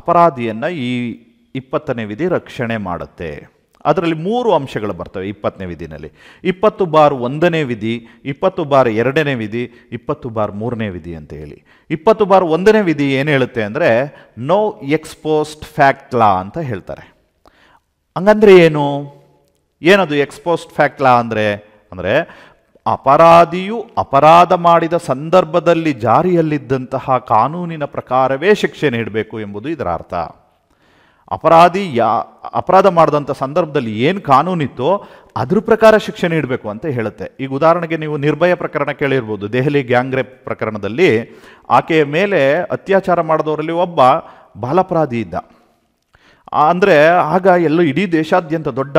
ಅಪರಾಧಿಯನ್ನು ಈ ಇಪ್ಪತ್ತನೇ ವಿಧಿ ರಕ್ಷಣೆ ಮಾಡುತ್ತೆ ಅದರಲ್ಲಿ ಮೂರು ಅಂಶಗಳು ಬರ್ತವೆ ಇಪ್ಪತ್ತನೇ ವಿಧಿನಲ್ಲಿ ಇಪ್ಪತ್ತು ಬಾರ್ ಒಂದನೇ ವಿಧಿ ಇಪ್ಪತ್ತು ಬಾರ್ ಎರಡನೇ ವಿಧಿ ಇಪ್ಪತ್ತು ಬಾರ್ ಮೂರನೇ ವಿಧಿ ಅಂತ ಹೇಳಿ ಇಪ್ಪತ್ತು ಬಾರ್ ಒಂದನೇ ವಿಧಿ ಏನು ಹೇಳುತ್ತೆ ಅಂದರೆ ನೋ ಎಕ್ಸ್ಪೋಸ್ಟ್ ಫ್ಯಾಕ್ಟ್ ಲಾ ಅಂತ ಹೇಳ್ತಾರೆ ಹಂಗಂದ್ರೆ ಏನು ಏನದು ಎಕ್ಸ್ಪೋಸ್ಟ್ ಫ್ಯಾಕ್ಟ್ ಲಾ ಅಂದರೆ ಅಂದರೆ ಅಪರಾಧಿಯು ಅಪರಾಧ ಮಾಡಿದ ಸಂದರ್ಭದಲ್ಲಿ ಜಾರಿಯಲ್ಲಿದ್ದಂತಹ ಕಾನೂನಿನ ಪ್ರಕಾರವೇ ಶಿಕ್ಷೆ ನೀಡಬೇಕು ಎಂಬುದು ಇದರ ಅರ್ಥ ಅಪರಾಧಿ ಯಾ ಅಪರಾಧ ಮಾಡಿದಂಥ ಸಂದರ್ಭದಲ್ಲಿ ಏನು ಕಾನೂನಿತ್ತೋ ಅದ್ರ ಪ್ರಕಾರ ಶಿಕ್ಷೆ ನೀಡಬೇಕು ಅಂತ ಹೇಳುತ್ತೆ ಈಗ ಉದಾಹರಣೆಗೆ ನೀವು ನಿರ್ಭಯ ಪ್ರಕರಣ ಕೇಳಿರ್ಬೋದು ದೆಹಲಿ ಗ್ಯಾಂಗ್ ಪ್ರಕರಣದಲ್ಲಿ ಆಕೆಯ ಮೇಲೆ ಅತ್ಯಾಚಾರ ಮಾಡಿದವರಲ್ಲಿ ಒಬ್ಬ ಬಾಲಾಪರಾಧಿ ಇದ್ದ ಅಂದರೆ ಆಗ ಎಲ್ಲೋ ಇಡೀ ದೇಶಾದ್ಯಂತ ದೊಡ್ಡ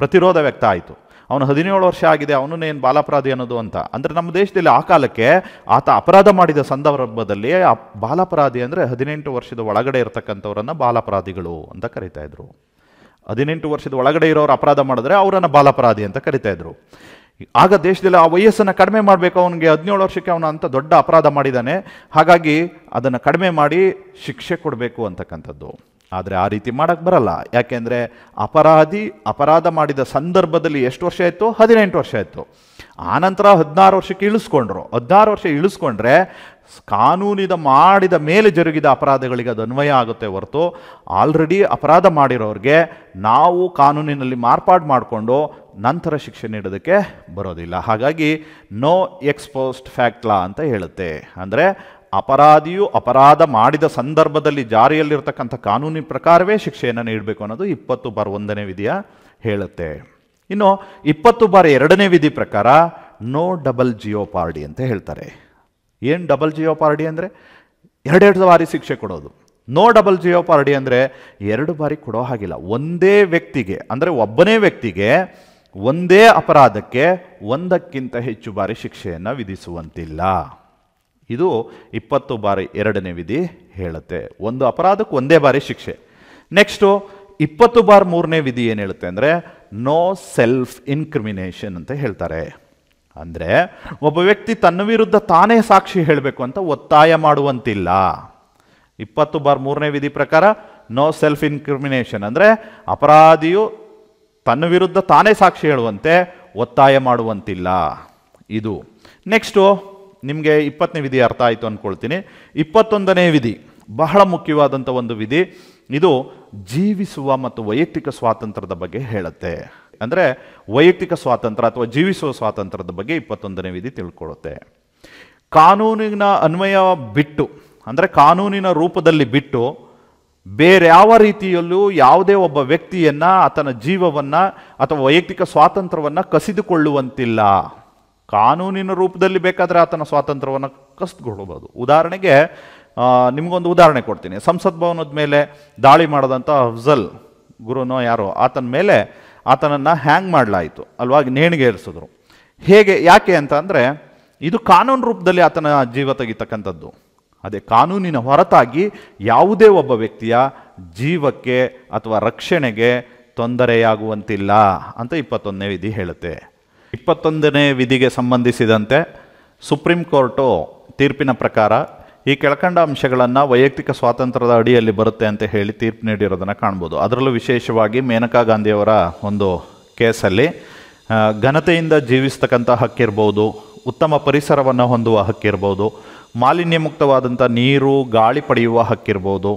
ಪ್ರತಿರೋಧ ವ್ಯಕ್ತ ಆಯಿತು ಅವನು ಹದಿನೇಳು ವರ್ಷ ಆಗಿದೆ ಏನು ಬಾಲಾಪರಾಧಿ ಅನ್ನೋದು ಅಂತ ಅಂದರೆ ನಮ್ಮ ದೇಶದಲ್ಲಿ ಆ ಕಾಲಕ್ಕೆ ಆತ ಅಪರಾಧ ಮಾಡಿದ ಸಂದರ್ಭದಲ್ಲಿ ಬಾಲಾಪರಾಧಿ ಅಂದರೆ ಹದಿನೆಂಟು ವರ್ಷದ ಒಳಗಡೆ ಇರತಕ್ಕಂಥವ್ರನ್ನು ಬಾಲಾಪರಾಧಿಗಳು ಅಂತ ಕರಿತಾ ಇದ್ರು ಹದಿನೆಂಟು ವರ್ಷದ ಒಳಗಡೆ ಇರೋರು ಅಪರಾಧ ಮಾಡಿದ್ರೆ ಅವರನ್ನು ಬಾಲಾಪರಾಧಿ ಅಂತ ಕರಿತಾ ಇದ್ರು ಆಗ ದೇಶದಲ್ಲಿ ಆ ವಯಸ್ಸನ್ನು ಕಡಿಮೆ ಮಾಡಬೇಕು ಅವನಿಗೆ ಹದಿನೇಳು ವರ್ಷಕ್ಕೆ ಅವನು ಅಂತ ದೊಡ್ಡ ಅಪರಾಧ ಮಾಡಿದ್ದಾನೆ ಹಾಗಾಗಿ ಅದನ್ನು ಕಡಿಮೆ ಮಾಡಿ ಶಿಕ್ಷೆ ಕೊಡಬೇಕು ಅಂತಕ್ಕಂಥದ್ದು ಆದರೆ ಆ ರೀತಿ ಮಾಡೋಕ್ಕೆ ಬರಲ್ಲ ಯಾಕೆಂದರೆ ಅಪರಾಧಿ ಅಪರಾಧ ಮಾಡಿದ ಸಂದರ್ಭದಲ್ಲಿ ಎಷ್ಟು ವರ್ಷ ಆಯಿತು ಹದಿನೆಂಟು ವರ್ಷ ಆಯಿತು ಆನಂತರ ಹದಿನಾರು ವರ್ಷಕ್ಕೆ ಇಳಿಸ್ಕೊಂಡ್ರು ಹದಿನಾರು ವರ್ಷ ಇಳಿಸ್ಕೊಂಡ್ರೆ ಕಾನೂನಿದ ಮಾಡಿದ ಮೇಲೆ ಜರುಗಿದ ಅಪರಾಧಗಳಿಗೆ ಅದು ಅನ್ವಯ ಆಗುತ್ತೆ ಹೊರತು ಆಲ್ರೆಡಿ ಅಪರಾಧ ಮಾಡಿರೋರಿಗೆ ನಾವು ಕಾನೂನಿನಲ್ಲಿ ಮಾರ್ಪಾಡು ಮಾಡಿಕೊಂಡು ನಂತರ ಶಿಕ್ಷೆ ನೀಡೋದಕ್ಕೆ ಬರೋದಿಲ್ಲ ಹಾಗಾಗಿ ನೋ ಎಕ್ಸ್ಪೋಸ್ಡ್ ಫ್ಯಾಕ್ಟ್ ಲಾ ಅಂತ ಹೇಳುತ್ತೆ ಅಂದರೆ ಅಪರಾಧಿಯು ಅಪರಾಧ ಮಾಡಿದ ಸಂದರ್ಭದಲ್ಲಿ ಜಾರಿಯಲ್ಲಿರ್ತಕ್ಕಂಥ ಕಾನೂನಿನ ಪ್ರಕಾರವೇ ಶಿಕ್ಷೆಯನ್ನು ನೀಡಬೇಕು ಅನ್ನೋದು ಇಪ್ಪತ್ತು ಬಾರ್ ಒಂದನೇ ವಿಧಿಯ ಹೇಳುತ್ತೆ ಇನ್ನು ಇಪ್ಪತ್ತು ಬಾರ್ ಎರಡನೇ ವಿಧಿ ಪ್ರಕಾರ ನೋ ಡಬಲ್ ಜಿಯೋ ಪಾರ್ಡಿ ಅಂತ ಹೇಳ್ತಾರೆ ಏನು ಡಬಲ್ ಜಿಯೋ ಪಾರ್ಡಿ ಅಂದರೆ ಎರಡೆರಡು ಬಾರಿ ಶಿಕ್ಷೆ ಕೊಡೋದು ನೋ ಡಬಲ್ ಜಿಯೋ ಪಾರ್ಡಿ ಅಂದರೆ ಎರಡು ಬಾರಿ ಕೊಡೋ ಹಾಗಿಲ್ಲ ಒಂದೇ ವ್ಯಕ್ತಿಗೆ ಅಂದರೆ ಒಬ್ಬನೇ ವ್ಯಕ್ತಿಗೆ ಒಂದೇ ಅಪರಾಧಕ್ಕೆ ಒಂದಕ್ಕಿಂತ ಹೆಚ್ಚು ಬಾರಿ ಶಿಕ್ಷೆಯನ್ನು ವಿಧಿಸುವಂತಿಲ್ಲ ಇದು ಇಪ್ಪತ್ತು ಬಾರಿ ಎರಡನೇ ವಿಧಿ ಹೇಳುತ್ತೆ ಒಂದು ಅಪರಾಧಕ್ಕೆ ಒಂದೇ ಬಾರಿ ಶಿಕ್ಷೆ ನೆಕ್ಸ್ಟು ಇಪ್ಪತ್ತು ಬಾರ್ ಮೂರನೇ ವಿಧಿ ಏನು ಹೇಳುತ್ತೆ ಅಂದರೆ ನೋ ಸೆಲ್ಫ್ ಇನ್ಕ್ರಿಮಿನೇಷನ್ ಅಂತ ಹೇಳ್ತಾರೆ ಅಂದರೆ ಒಬ್ಬ ವ್ಯಕ್ತಿ ತನ್ನ ವಿರುದ್ಧ ತಾನೇ ಸಾಕ್ಷಿ ಹೇಳಬೇಕು ಅಂತ ಒತ್ತಾಯ ಮಾಡುವಂತಿಲ್ಲ ಇಪ್ಪತ್ತು ಬಾರ್ ಮೂರನೇ ವಿಧಿ ಪ್ರಕಾರ ನೋ ಸೆಲ್ಫ್ ಇನ್ಕ್ರಿಮಿನೇಷನ್ ಅಂದರೆ ಅಪರಾಧಿಯು ತನ್ನ ವಿರುದ್ಧ ತಾನೇ ಸಾಕ್ಷಿ ಹೇಳುವಂತೆ ಒತ್ತಾಯ ಮಾಡುವಂತಿಲ್ಲ ಇದು ನೆಕ್ಸ್ಟು ನಿಮಗೆ ಇಪ್ಪತ್ತನೇ ವಿಧಿ ಅರ್ಥ ಆಯಿತು ಅಂದ್ಕೊಳ್ತೀನಿ ಇಪ್ಪತ್ತೊಂದನೇ ವಿಧಿ ಬಹಳ ಮುಖ್ಯವಾದಂಥ ಒಂದು ವಿಧಿ ಇದು ಜೀವಿಸುವ ಮತ್ತು ವೈಯಕ್ತಿಕ ಸ್ವಾತಂತ್ರ್ಯದ ಬಗ್ಗೆ ಹೇಳುತ್ತೆ ಅಂದರೆ ವೈಯಕ್ತಿಕ ಸ್ವಾತಂತ್ರ್ಯ ಅಥವಾ ಜೀವಿಸುವ ಸ್ವಾತಂತ್ರ್ಯದ ಬಗ್ಗೆ ಇಪ್ಪತ್ತೊಂದನೇ ವಿಧಿ ತಿಳ್ಕೊಳುತ್ತೆ ಕಾನೂನಿನ ಅನ್ವಯ ಬಿಟ್ಟು ಅಂದರೆ ಕಾನೂನಿನ ರೂಪದಲ್ಲಿ ಬಿಟ್ಟು ಬೇರೆ ಯಾವ ರೀತಿಯಲ್ಲೂ ಯಾವುದೇ ಒಬ್ಬ ವ್ಯಕ್ತಿಯನ್ನು ಆತನ ಜೀವವನ್ನು ಅಥವಾ ವೈಯಕ್ತಿಕ ಸ್ವಾತಂತ್ರ್ಯವನ್ನು ಕಸಿದುಕೊಳ್ಳುವಂತಿಲ್ಲ ಕಾನೂನಿನ ರೂಪದಲ್ಲಿ ಬೇಕಾದರೆ ಆತನ ಸ್ವಾತಂತ್ರ್ಯವನ್ನು ಕಸ್ಕೊಳ್ಬೋದು ಉದಾಹರಣೆಗೆ ನಿಮಗೊಂದು ಉದಾಹರಣೆ ಕೊಡ್ತೀನಿ ಸಂಸತ್ ಭವನದ ಮೇಲೆ ದಾಳಿ ಮಾಡಿದಂಥ ಅಫ್ಜಲ್ ಗುರುನೋ ಯಾರೋ ಆತನ ಮೇಲೆ ಆತನನ್ನು ಹ್ಯಾಂಗ್ ಮಾಡಲಾಯಿತು ಅಲ್ವಾ ನೇಣಿಗೇರಿಸಿದ್ರು ಹೇಗೆ ಯಾಕೆ ಅಂತ ಅಂದರೆ ಇದು ಕಾನೂನು ರೂಪದಲ್ಲಿ ಆತನ ಜೀವ ತೆಗಿತಕ್ಕಂಥದ್ದು ಅದೇ ಕಾನೂನಿನ ಹೊರತಾಗಿ ಯಾವುದೇ ಒಬ್ಬ ವ್ಯಕ್ತಿಯ ಜೀವಕ್ಕೆ ಅಥವಾ ರಕ್ಷಣೆಗೆ ತೊಂದರೆಯಾಗುವಂತಿಲ್ಲ ಅಂತ ಇಪ್ಪತ್ತೊಂದನೇ ವಿಧಿ ಹೇಳುತ್ತೆ ಇಪ್ಪತ್ತೊಂದನೇ ವಿಧಿಗೆ ಸಂಬಂಧಿಸಿದಂತೆ ಸುಪ್ರೀಂ ಕೋರ್ಟು ತೀರ್ಪಿನ ಪ್ರಕಾರ ಈ ಕೆಳಕಂಡ ಅಂಶಗಳನ್ನು ವೈಯಕ್ತಿಕ ಸ್ವಾತಂತ್ರ್ಯದ ಅಡಿಯಲ್ಲಿ ಬರುತ್ತೆ ಅಂತ ಹೇಳಿ ತೀರ್ಪು ನೀಡಿರೋದನ್ನು ಕಾಣ್ಬೋದು ಅದರಲ್ಲೂ ವಿಶೇಷವಾಗಿ ಮೇನಕಾ ಗಾಂಧಿಯವರ ಒಂದು ಕೇಸಲ್ಲಿ ಘನತೆಯಿಂದ ಜೀವಿಸ್ತಕ್ಕಂಥ ಹಕ್ಕಿರ್ಬೋದು ಉತ್ತಮ ಪರಿಸರವನ್ನು ಹೊಂದುವ ಹಕ್ಕಿರ್ಬೋದು ಮಾಲಿನ್ಯ ಮುಕ್ತವಾದಂಥ ನೀರು ಗಾಳಿ ಪಡೆಯುವ ಹಕ್ಕಿರ್ಬೋದು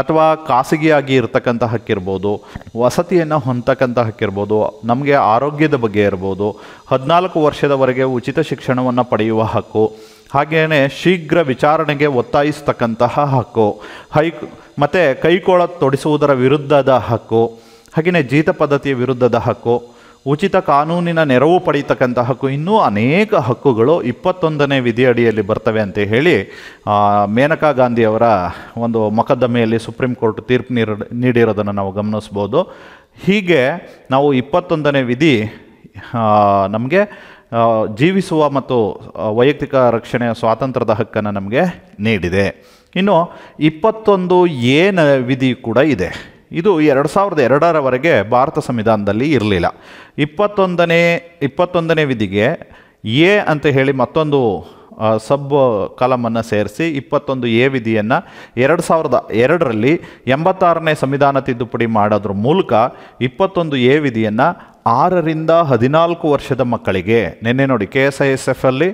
ಅಥವಾ ಖಾಸಗಿಯಾಗಿ ಇರ್ತಕ್ಕಂಥ ಹಕ್ಕಿರ್ಬೋದು ವಸತಿಯನ್ನು ಹೊಂದತಕ್ಕಂಥ ಹಕ್ಕಿರ್ಬೋದು ನಮಗೆ ಆರೋಗ್ಯದ ಬಗ್ಗೆ ಇರ್ಬೋದು ಹದಿನಾಲ್ಕು ವರ್ಷದವರೆಗೆ ಉಚಿತ ಶಿಕ್ಷಣವನ್ನು ಪಡೆಯುವ ಹಕ್ಕು ಹಾಗೆಯೇ ಶೀಘ್ರ ವಿಚಾರಣೆಗೆ ಒತ್ತಾಯಿಸ್ತಕ್ಕಂತಹ ಹಕ್ಕು ಹೈ ಮತ್ತು ಕೈಕೋಳ ತೊಡಿಸುವುದರ ವಿರುದ್ಧದ ಹಕ್ಕು ಹಾಗೆಯೇ ಜೀತ ಪದ್ಧತಿಯ ವಿರುದ್ಧದ ಹಕ್ಕು ಉಚಿತ ಕಾನೂನಿನ ನೆರವು ಪಡೀತಕ್ಕಂಥ ಹಕ್ಕು ಇನ್ನೂ ಅನೇಕ ಹಕ್ಕುಗಳು ಇಪ್ಪತ್ತೊಂದನೇ ಅಡಿಯಲ್ಲಿ ಬರ್ತವೆ ಅಂತ ಹೇಳಿ ಮೇನಕಾ ಗಾಂಧಿಯವರ ಒಂದು ಮೊಕದ್ದಮೆಯಲ್ಲಿ ಸುಪ್ರೀಂ ಕೋರ್ಟ್ ತೀರ್ಪು ನೀರ ನೀಡಿರೋದನ್ನು ನಾವು ಗಮನಿಸ್ಬೋದು ಹೀಗೆ ನಾವು ಇಪ್ಪತ್ತೊಂದನೇ ವಿಧಿ ನಮಗೆ ಜೀವಿಸುವ ಮತ್ತು ವೈಯಕ್ತಿಕ ರಕ್ಷಣೆಯ ಸ್ವಾತಂತ್ರ್ಯದ ಹಕ್ಕನ್ನು ನಮಗೆ ನೀಡಿದೆ ಇನ್ನು ಇಪ್ಪತ್ತೊಂದು ಏನ ವಿಧಿ ಕೂಡ ಇದೆ ಇದು ಎರಡು ಸಾವಿರದ ಎರಡರವರೆಗೆ ಭಾರತ ಸಂವಿಧಾನದಲ್ಲಿ ಇರಲಿಲ್ಲ ಇಪ್ಪತ್ತೊಂದನೇ ಇಪ್ಪತ್ತೊಂದನೇ ವಿಧಿಗೆ ಎ ಅಂತ ಹೇಳಿ ಮತ್ತೊಂದು ಸಬ್ ಕಲಮನ್ನು ಸೇರಿಸಿ ಇಪ್ಪತ್ತೊಂದು ಎ ವಿಧಿಯನ್ನು ಎರಡು ಸಾವಿರದ ಎರಡರಲ್ಲಿ ಎಂಬತ್ತಾರನೇ ಸಂವಿಧಾನ ತಿದ್ದುಪಡಿ ಮಾಡೋದ್ರ ಮೂಲಕ ಇಪ್ಪತ್ತೊಂದು ಎ ವಿಧಿಯನ್ನು ಆರರಿಂದ ಹದಿನಾಲ್ಕು ವರ್ಷದ ಮಕ್ಕಳಿಗೆ ನಿನ್ನೆ ನೋಡಿ ಕೆ ಎಸ್ ಐ ಎಸ್ ಎಫಲ್ಲಿ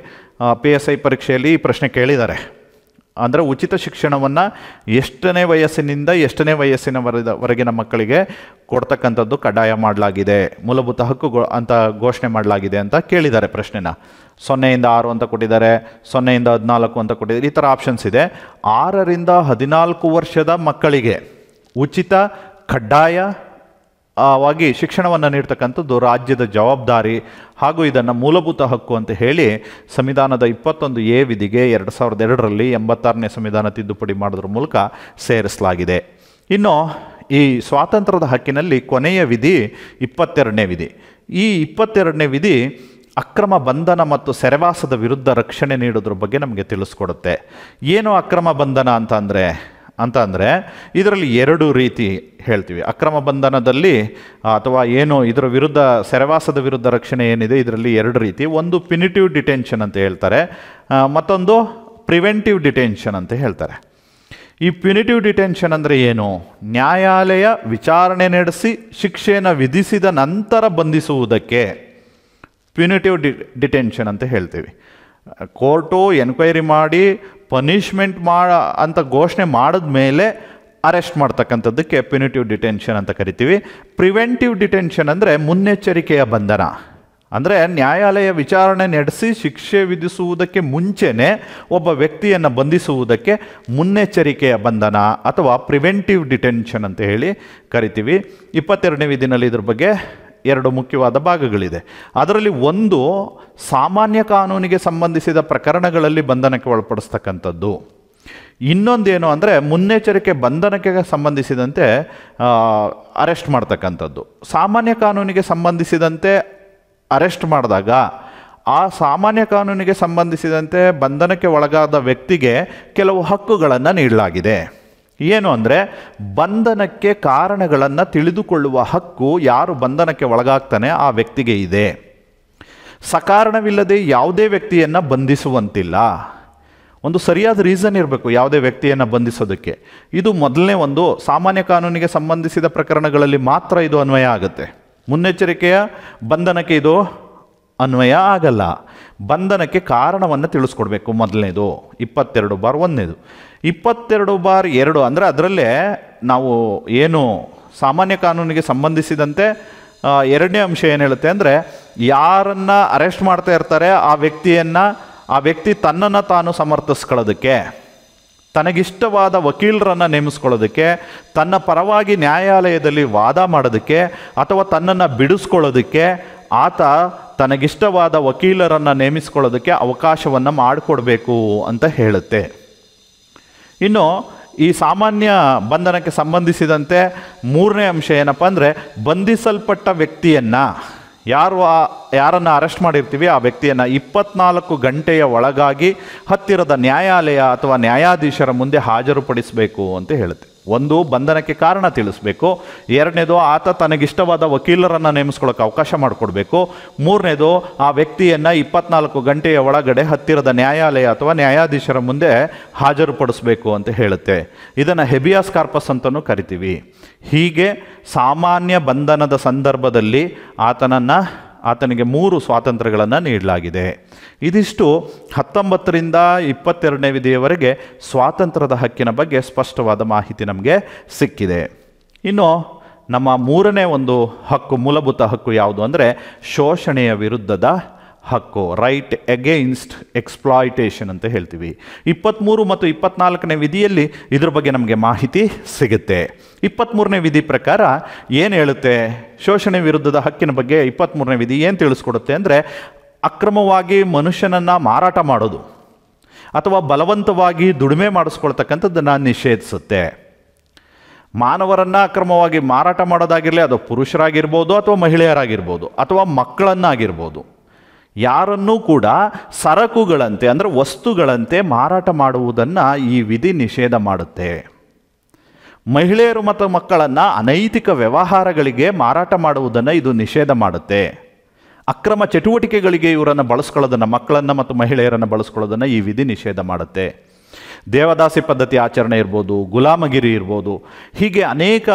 ಪಿ ಎಸ್ ಐ ಪರೀಕ್ಷೆಯಲ್ಲಿ ಈ ಪ್ರಶ್ನೆ ಕೇಳಿದ್ದಾರೆ ಅಂದರೆ ಉಚಿತ ಶಿಕ್ಷಣವನ್ನು ಎಷ್ಟನೇ ವಯಸ್ಸಿನಿಂದ ಎಷ್ಟನೇ ವಯಸ್ಸಿನ ವರೆಗಿನ ಮಕ್ಕಳಿಗೆ ಕೊಡ್ತಕ್ಕಂಥದ್ದು ಕಡ್ಡಾಯ ಮಾಡಲಾಗಿದೆ ಮೂಲಭೂತ ಹಕ್ಕು ಗೋ ಅಂತ ಘೋಷಣೆ ಮಾಡಲಾಗಿದೆ ಅಂತ ಕೇಳಿದ್ದಾರೆ ಪ್ರಶ್ನೆನ ಸೊನ್ನೆಯಿಂದ ಆರು ಅಂತ ಕೊಟ್ಟಿದ್ದಾರೆ ಸೊನ್ನೆಯಿಂದ ಹದಿನಾಲ್ಕು ಅಂತ ಕೊಟ್ಟಿದ್ದಾರೆ ಈ ಥರ ಆಪ್ಷನ್ಸ್ ಇದೆ ಆರರಿಂದ ಹದಿನಾಲ್ಕು ವರ್ಷದ ಮಕ್ಕಳಿಗೆ ಉಚಿತ ಕಡ್ಡಾಯ ವಾಗಿ ಶಿಕ್ಷಣವನ್ನು ನೀಡ್ತಕ್ಕಂಥದ್ದು ರಾಜ್ಯದ ಜವಾಬ್ದಾರಿ ಹಾಗೂ ಇದನ್ನು ಮೂಲಭೂತ ಹಕ್ಕು ಅಂತ ಹೇಳಿ ಸಂವಿಧಾನದ ಇಪ್ಪತ್ತೊಂದು ಎ ವಿಧಿಗೆ ಎರಡು ಸಾವಿರದ ಎರಡರಲ್ಲಿ ಎಂಬತ್ತಾರನೇ ಸಂವಿಧಾನ ತಿದ್ದುಪಡಿ ಮಾಡೋದ್ರ ಮೂಲಕ ಸೇರಿಸಲಾಗಿದೆ ಇನ್ನು ಈ ಸ್ವಾತಂತ್ರ್ಯದ ಹಕ್ಕಿನಲ್ಲಿ ಕೊನೆಯ ವಿಧಿ ಇಪ್ಪತ್ತೆರಡನೇ ವಿಧಿ ಈ ಇಪ್ಪತ್ತೆರಡನೇ ವಿಧಿ ಅಕ್ರಮ ಬಂಧನ ಮತ್ತು ಸೆರೆವಾಸದ ವಿರುದ್ಧ ರಕ್ಷಣೆ ನೀಡೋದ್ರ ಬಗ್ಗೆ ನಮಗೆ ತಿಳಿಸ್ಕೊಡುತ್ತೆ ಏನು ಅಕ್ರಮ ಬಂಧನ ಅಂತ ಅಂದರೆ ಅಂತ ಅಂದರೆ ಇದರಲ್ಲಿ ಎರಡು ರೀತಿ ಹೇಳ್ತೀವಿ ಅಕ್ರಮ ಬಂಧನದಲ್ಲಿ ಅಥವಾ ಏನು ಇದರ ವಿರುದ್ಧ ಸೆರೆವಾಸದ ವಿರುದ್ಧ ರಕ್ಷಣೆ ಏನಿದೆ ಇದರಲ್ಲಿ ಎರಡು ರೀತಿ ಒಂದು ಪಿನಿಟಿವ್ ಡಿಟೆನ್ಷನ್ ಅಂತ ಹೇಳ್ತಾರೆ ಮತ್ತೊಂದು ಪ್ರಿವೆಂಟಿವ್ ಡಿಟೆನ್ಷನ್ ಅಂತ ಹೇಳ್ತಾರೆ ಈ ಪ್ಯುನಿಟಿವ್ ಡಿಟೆನ್ಷನ್ ಅಂದರೆ ಏನು ನ್ಯಾಯಾಲಯ ವಿಚಾರಣೆ ನಡೆಸಿ ಶಿಕ್ಷೆಯನ್ನು ವಿಧಿಸಿದ ನಂತರ ಬಂಧಿಸುವುದಕ್ಕೆ ಪ್ಯುನಿಟಿವ್ ಡಿ ಡಿಟೆನ್ಷನ್ ಅಂತ ಹೇಳ್ತೀವಿ ಕೋರ್ಟು ಎನ್ಕ್ವೈರಿ ಮಾಡಿ ಪನಿಷ್ಮೆಂಟ್ ಮಾಡ ಅಂತ ಘೋಷಣೆ ಮಾಡಿದ ಮೇಲೆ ಅರೆಸ್ಟ್ ಮಾಡ್ತಕ್ಕಂಥದ್ದಕ್ಕೆ ಪಿನಿಟಿವ್ ಡಿಟೆನ್ಷನ್ ಅಂತ ಕರಿತೀವಿ ಪ್ರಿವೆಂಟಿವ್ ಡಿಟೆನ್ಷನ್ ಅಂದರೆ ಮುನ್ನೆಚ್ಚರಿಕೆಯ ಬಂಧನ ಅಂದರೆ ನ್ಯಾಯಾಲಯ ವಿಚಾರಣೆ ನಡೆಸಿ ಶಿಕ್ಷೆ ವಿಧಿಸುವುದಕ್ಕೆ ಮುಂಚೆನೇ ಒಬ್ಬ ವ್ಯಕ್ತಿಯನ್ನು ಬಂಧಿಸುವುದಕ್ಕೆ ಮುನ್ನೆಚ್ಚರಿಕೆಯ ಬಂಧನ ಅಥವಾ ಪ್ರಿವೆಂಟಿವ್ ಡಿಟೆನ್ಷನ್ ಅಂತ ಹೇಳಿ ಕರಿತೀವಿ ಇಪ್ಪತ್ತೆರಡನೇ ವಿಧಿನಲ್ಲಿ ಇದ್ರ ಬಗ್ಗೆ ಎರಡು ಮುಖ್ಯವಾದ ಭಾಗಗಳಿದೆ ಅದರಲ್ಲಿ ಒಂದು ಸಾಮಾನ್ಯ ಕಾನೂನಿಗೆ ಸಂಬಂಧಿಸಿದ ಪ್ರಕರಣಗಳಲ್ಲಿ ಬಂಧನಕ್ಕೆ ಒಳಪಡಿಸ್ತಕ್ಕಂಥದ್ದು ಇನ್ನೊಂದೇನು ಅಂದರೆ ಮುನ್ನೆಚ್ಚರಿಕೆ ಬಂಧನಕ್ಕೆ ಸಂಬಂಧಿಸಿದಂತೆ ಅರೆಸ್ಟ್ ಮಾಡ್ತಕ್ಕಂಥದ್ದು ಸಾಮಾನ್ಯ ಕಾನೂನಿಗೆ ಸಂಬಂಧಿಸಿದಂತೆ ಅರೆಸ್ಟ್ ಮಾಡಿದಾಗ ಆ ಸಾಮಾನ್ಯ ಕಾನೂನಿಗೆ ಸಂಬಂಧಿಸಿದಂತೆ ಬಂಧನಕ್ಕೆ ಒಳಗಾದ ವ್ಯಕ್ತಿಗೆ ಕೆಲವು ಹಕ್ಕುಗಳನ್ನು ನೀಡಲಾಗಿದೆ ಏನು ಅಂದರೆ ಬಂಧನಕ್ಕೆ ಕಾರಣಗಳನ್ನು ತಿಳಿದುಕೊಳ್ಳುವ ಹಕ್ಕು ಯಾರು ಬಂಧನಕ್ಕೆ ಒಳಗಾಗ್ತಾನೆ ಆ ವ್ಯಕ್ತಿಗೆ ಇದೆ ಸಕಾರಣವಿಲ್ಲದೆ ಯಾವುದೇ ವ್ಯಕ್ತಿಯನ್ನು ಬಂಧಿಸುವಂತಿಲ್ಲ ಒಂದು ಸರಿಯಾದ ರೀಸನ್ ಇರಬೇಕು ಯಾವುದೇ ವ್ಯಕ್ತಿಯನ್ನು ಬಂಧಿಸೋದಕ್ಕೆ ಇದು ಮೊದಲನೇ ಒಂದು ಸಾಮಾನ್ಯ ಕಾನೂನಿಗೆ ಸಂಬಂಧಿಸಿದ ಪ್ರಕರಣಗಳಲ್ಲಿ ಮಾತ್ರ ಇದು ಅನ್ವಯ ಆಗುತ್ತೆ ಮುನ್ನೆಚ್ಚರಿಕೆಯ ಬಂಧನಕ್ಕೆ ಇದು ಅನ್ವಯ ಆಗಲ್ಲ ಬಂಧನಕ್ಕೆ ಕಾರಣವನ್ನು ತಿಳಿಸ್ಕೊಡ್ಬೇಕು ಮೊದಲನೇದು ಇಪ್ಪತ್ತೆರಡು ಬಾರ್ ಒಂದನೇದು ಇಪ್ಪತ್ತೆರಡು ಬಾರ್ ಎರಡು ಅಂದರೆ ಅದರಲ್ಲೇ ನಾವು ಏನು ಸಾಮಾನ್ಯ ಕಾನೂನಿಗೆ ಸಂಬಂಧಿಸಿದಂತೆ ಎರಡನೇ ಅಂಶ ಏನು ಹೇಳುತ್ತೆ ಅಂದರೆ ಯಾರನ್ನು ಅರೆಸ್ಟ್ ಮಾಡ್ತಾ ಇರ್ತಾರೆ ಆ ವ್ಯಕ್ತಿಯನ್ನು ಆ ವ್ಯಕ್ತಿ ತನ್ನನ್ನು ತಾನು ಸಮರ್ಥಿಸ್ಕೊಳ್ಳೋದಕ್ಕೆ ತನಗಿಷ್ಟವಾದ ವಕೀಲರನ್ನು ನೇಮಿಸ್ಕೊಳ್ಳೋದಕ್ಕೆ ತನ್ನ ಪರವಾಗಿ ನ್ಯಾಯಾಲಯದಲ್ಲಿ ವಾದ ಮಾಡೋದಕ್ಕೆ ಅಥವಾ ತನ್ನನ್ನು ಬಿಡಿಸ್ಕೊಳ್ಳೋದಕ್ಕೆ ಆತ ತನಗಿಷ್ಟವಾದ ವಕೀಲರನ್ನು ನೇಮಿಸ್ಕೊಳ್ಳೋದಕ್ಕೆ ಅವಕಾಶವನ್ನು ಮಾಡಿಕೊಡಬೇಕು ಅಂತ ಹೇಳುತ್ತೆ ಇನ್ನು ಈ ಸಾಮಾನ್ಯ ಬಂಧನಕ್ಕೆ ಸಂಬಂಧಿಸಿದಂತೆ ಮೂರನೇ ಅಂಶ ಏನಪ್ಪ ಅಂದರೆ ಬಂಧಿಸಲ್ಪಟ್ಟ ವ್ಯಕ್ತಿಯನ್ನು ಯಾರು ಯಾರನ್ನು ಅರೆಸ್ಟ್ ಮಾಡಿರ್ತೀವಿ ಆ ವ್ಯಕ್ತಿಯನ್ನು ಇಪ್ಪತ್ನಾಲ್ಕು ಗಂಟೆಯ ಒಳಗಾಗಿ ಹತ್ತಿರದ ನ್ಯಾಯಾಲಯ ಅಥವಾ ನ್ಯಾಯಾಧೀಶರ ಮುಂದೆ ಹಾಜರುಪಡಿಸಬೇಕು ಅಂತ ಹೇಳುತ್ತೆ ಒಂದು ಬಂಧನಕ್ಕೆ ಕಾರಣ ತಿಳಿಸ್ಬೇಕು ಎರಡನೇದು ಆತ ತನಗಿಷ್ಟವಾದ ವಕೀಲರನ್ನು ನೇಮಿಸ್ಕೊಳ್ಳೋಕೆ ಅವಕಾಶ ಮಾಡಿಕೊಡ್ಬೇಕು ಮೂರನೇದು ಆ ವ್ಯಕ್ತಿಯನ್ನು ಇಪ್ಪತ್ನಾಲ್ಕು ಗಂಟೆಯ ಒಳಗಡೆ ಹತ್ತಿರದ ನ್ಯಾಯಾಲಯ ಅಥವಾ ನ್ಯಾಯಾಧೀಶರ ಮುಂದೆ ಹಾಜರುಪಡಿಸಬೇಕು ಅಂತ ಹೇಳುತ್ತೆ ಇದನ್ನು ಹೆಬಿಯಾಸ್ ಕಾರ್ಪಸ್ ಅಂತಲೂ ಕರಿತೀವಿ ಹೀಗೆ ಸಾಮಾನ್ಯ ಬಂಧನದ ಸಂದರ್ಭದಲ್ಲಿ ಆತನನ್ನು ಆತನಿಗೆ ಮೂರು ಸ್ವಾತಂತ್ರ್ಯಗಳನ್ನು ನೀಡಲಾಗಿದೆ ಇದಿಷ್ಟು ಹತ್ತೊಂಬತ್ತರಿಂದ ಇಪ್ಪತ್ತೆರಡನೇ ವಿಧಿಯವರೆಗೆ ಸ್ವಾತಂತ್ರ್ಯದ ಹಕ್ಕಿನ ಬಗ್ಗೆ ಸ್ಪಷ್ಟವಾದ ಮಾಹಿತಿ ನಮಗೆ ಸಿಕ್ಕಿದೆ ಇನ್ನು ನಮ್ಮ ಮೂರನೇ ಒಂದು ಹಕ್ಕು ಮೂಲಭೂತ ಹಕ್ಕು ಯಾವುದು ಅಂದರೆ ಶೋಷಣೆಯ ವಿರುದ್ಧದ ಹಕ್ಕು ರೈಟ್ ಎಗೇನ್ಸ್ಟ್ ಎಕ್ಸ್ಪ್ಲಾಯಿಟೇಷನ್ ಅಂತ ಹೇಳ್ತೀವಿ ಇಪ್ಪತ್ತ್ಮೂರು ಮತ್ತು ಇಪ್ಪತ್ನಾಲ್ಕನೇ ವಿಧಿಯಲ್ಲಿ ಇದ್ರ ಬಗ್ಗೆ ನಮಗೆ ಮಾಹಿತಿ ಸಿಗುತ್ತೆ ಇಪ್ಪತ್ತ್ಮೂರನೇ ವಿಧಿ ಪ್ರಕಾರ ಏನು ಹೇಳುತ್ತೆ ಶೋಷಣೆ ವಿರುದ್ಧದ ಹಕ್ಕಿನ ಬಗ್ಗೆ ಇಪ್ಪತ್ತ್ಮೂರನೇ ವಿಧಿ ಏನು ತಿಳಿಸ್ಕೊಡುತ್ತೆ ಅಂದರೆ ಅಕ್ರಮವಾಗಿ ಮನುಷ್ಯನನ್ನು ಮಾರಾಟ ಮಾಡೋದು ಅಥವಾ ಬಲವಂತವಾಗಿ ದುಡಿಮೆ ಮಾಡಿಸ್ಕೊಳ್ತಕ್ಕಂಥದ್ದನ್ನು ನಿಷೇಧಿಸುತ್ತೆ ಮಾನವರನ್ನು ಅಕ್ರಮವಾಗಿ ಮಾರಾಟ ಮಾಡೋದಾಗಿರಲಿ ಅದು ಪುರುಷರಾಗಿರ್ಬೋದು ಅಥವಾ ಮಹಿಳೆಯರಾಗಿರ್ಬೋದು ಅಥವಾ ಮಕ್ಕಳನ್ನಾಗಿರ್ಬೋದು ಯಾರನ್ನೂ ಕೂಡ ಸರಕುಗಳಂತೆ ಅಂದರೆ ವಸ್ತುಗಳಂತೆ ಮಾರಾಟ ಮಾಡುವುದನ್ನು ಈ ವಿಧಿ ನಿಷೇಧ ಮಾಡುತ್ತೆ ಮಹಿಳೆಯರು ಮತ್ತು ಮಕ್ಕಳನ್ನು ಅನೈತಿಕ ವ್ಯವಹಾರಗಳಿಗೆ ಮಾರಾಟ ಮಾಡುವುದನ್ನು ಇದು ನಿಷೇಧ ಮಾಡುತ್ತೆ ಅಕ್ರಮ ಚಟುವಟಿಕೆಗಳಿಗೆ ಇವರನ್ನು ಬಳಸ್ಕೊಳ್ಳೋದನ್ನು ಮಕ್ಕಳನ್ನು ಮತ್ತು ಮಹಿಳೆಯರನ್ನು ಬಳಸ್ಕೊಳ್ಳೋದನ್ನು ಈ ವಿಧಿ ನಿಷೇಧ ಮಾಡುತ್ತೆ ದೇವದಾಸಿ ಪದ್ಧತಿ ಆಚರಣೆ ಇರ್ಬೋದು ಗುಲಾಮಗಿರಿ ಇರ್ಬೋದು ಹೀಗೆ ಅನೇಕ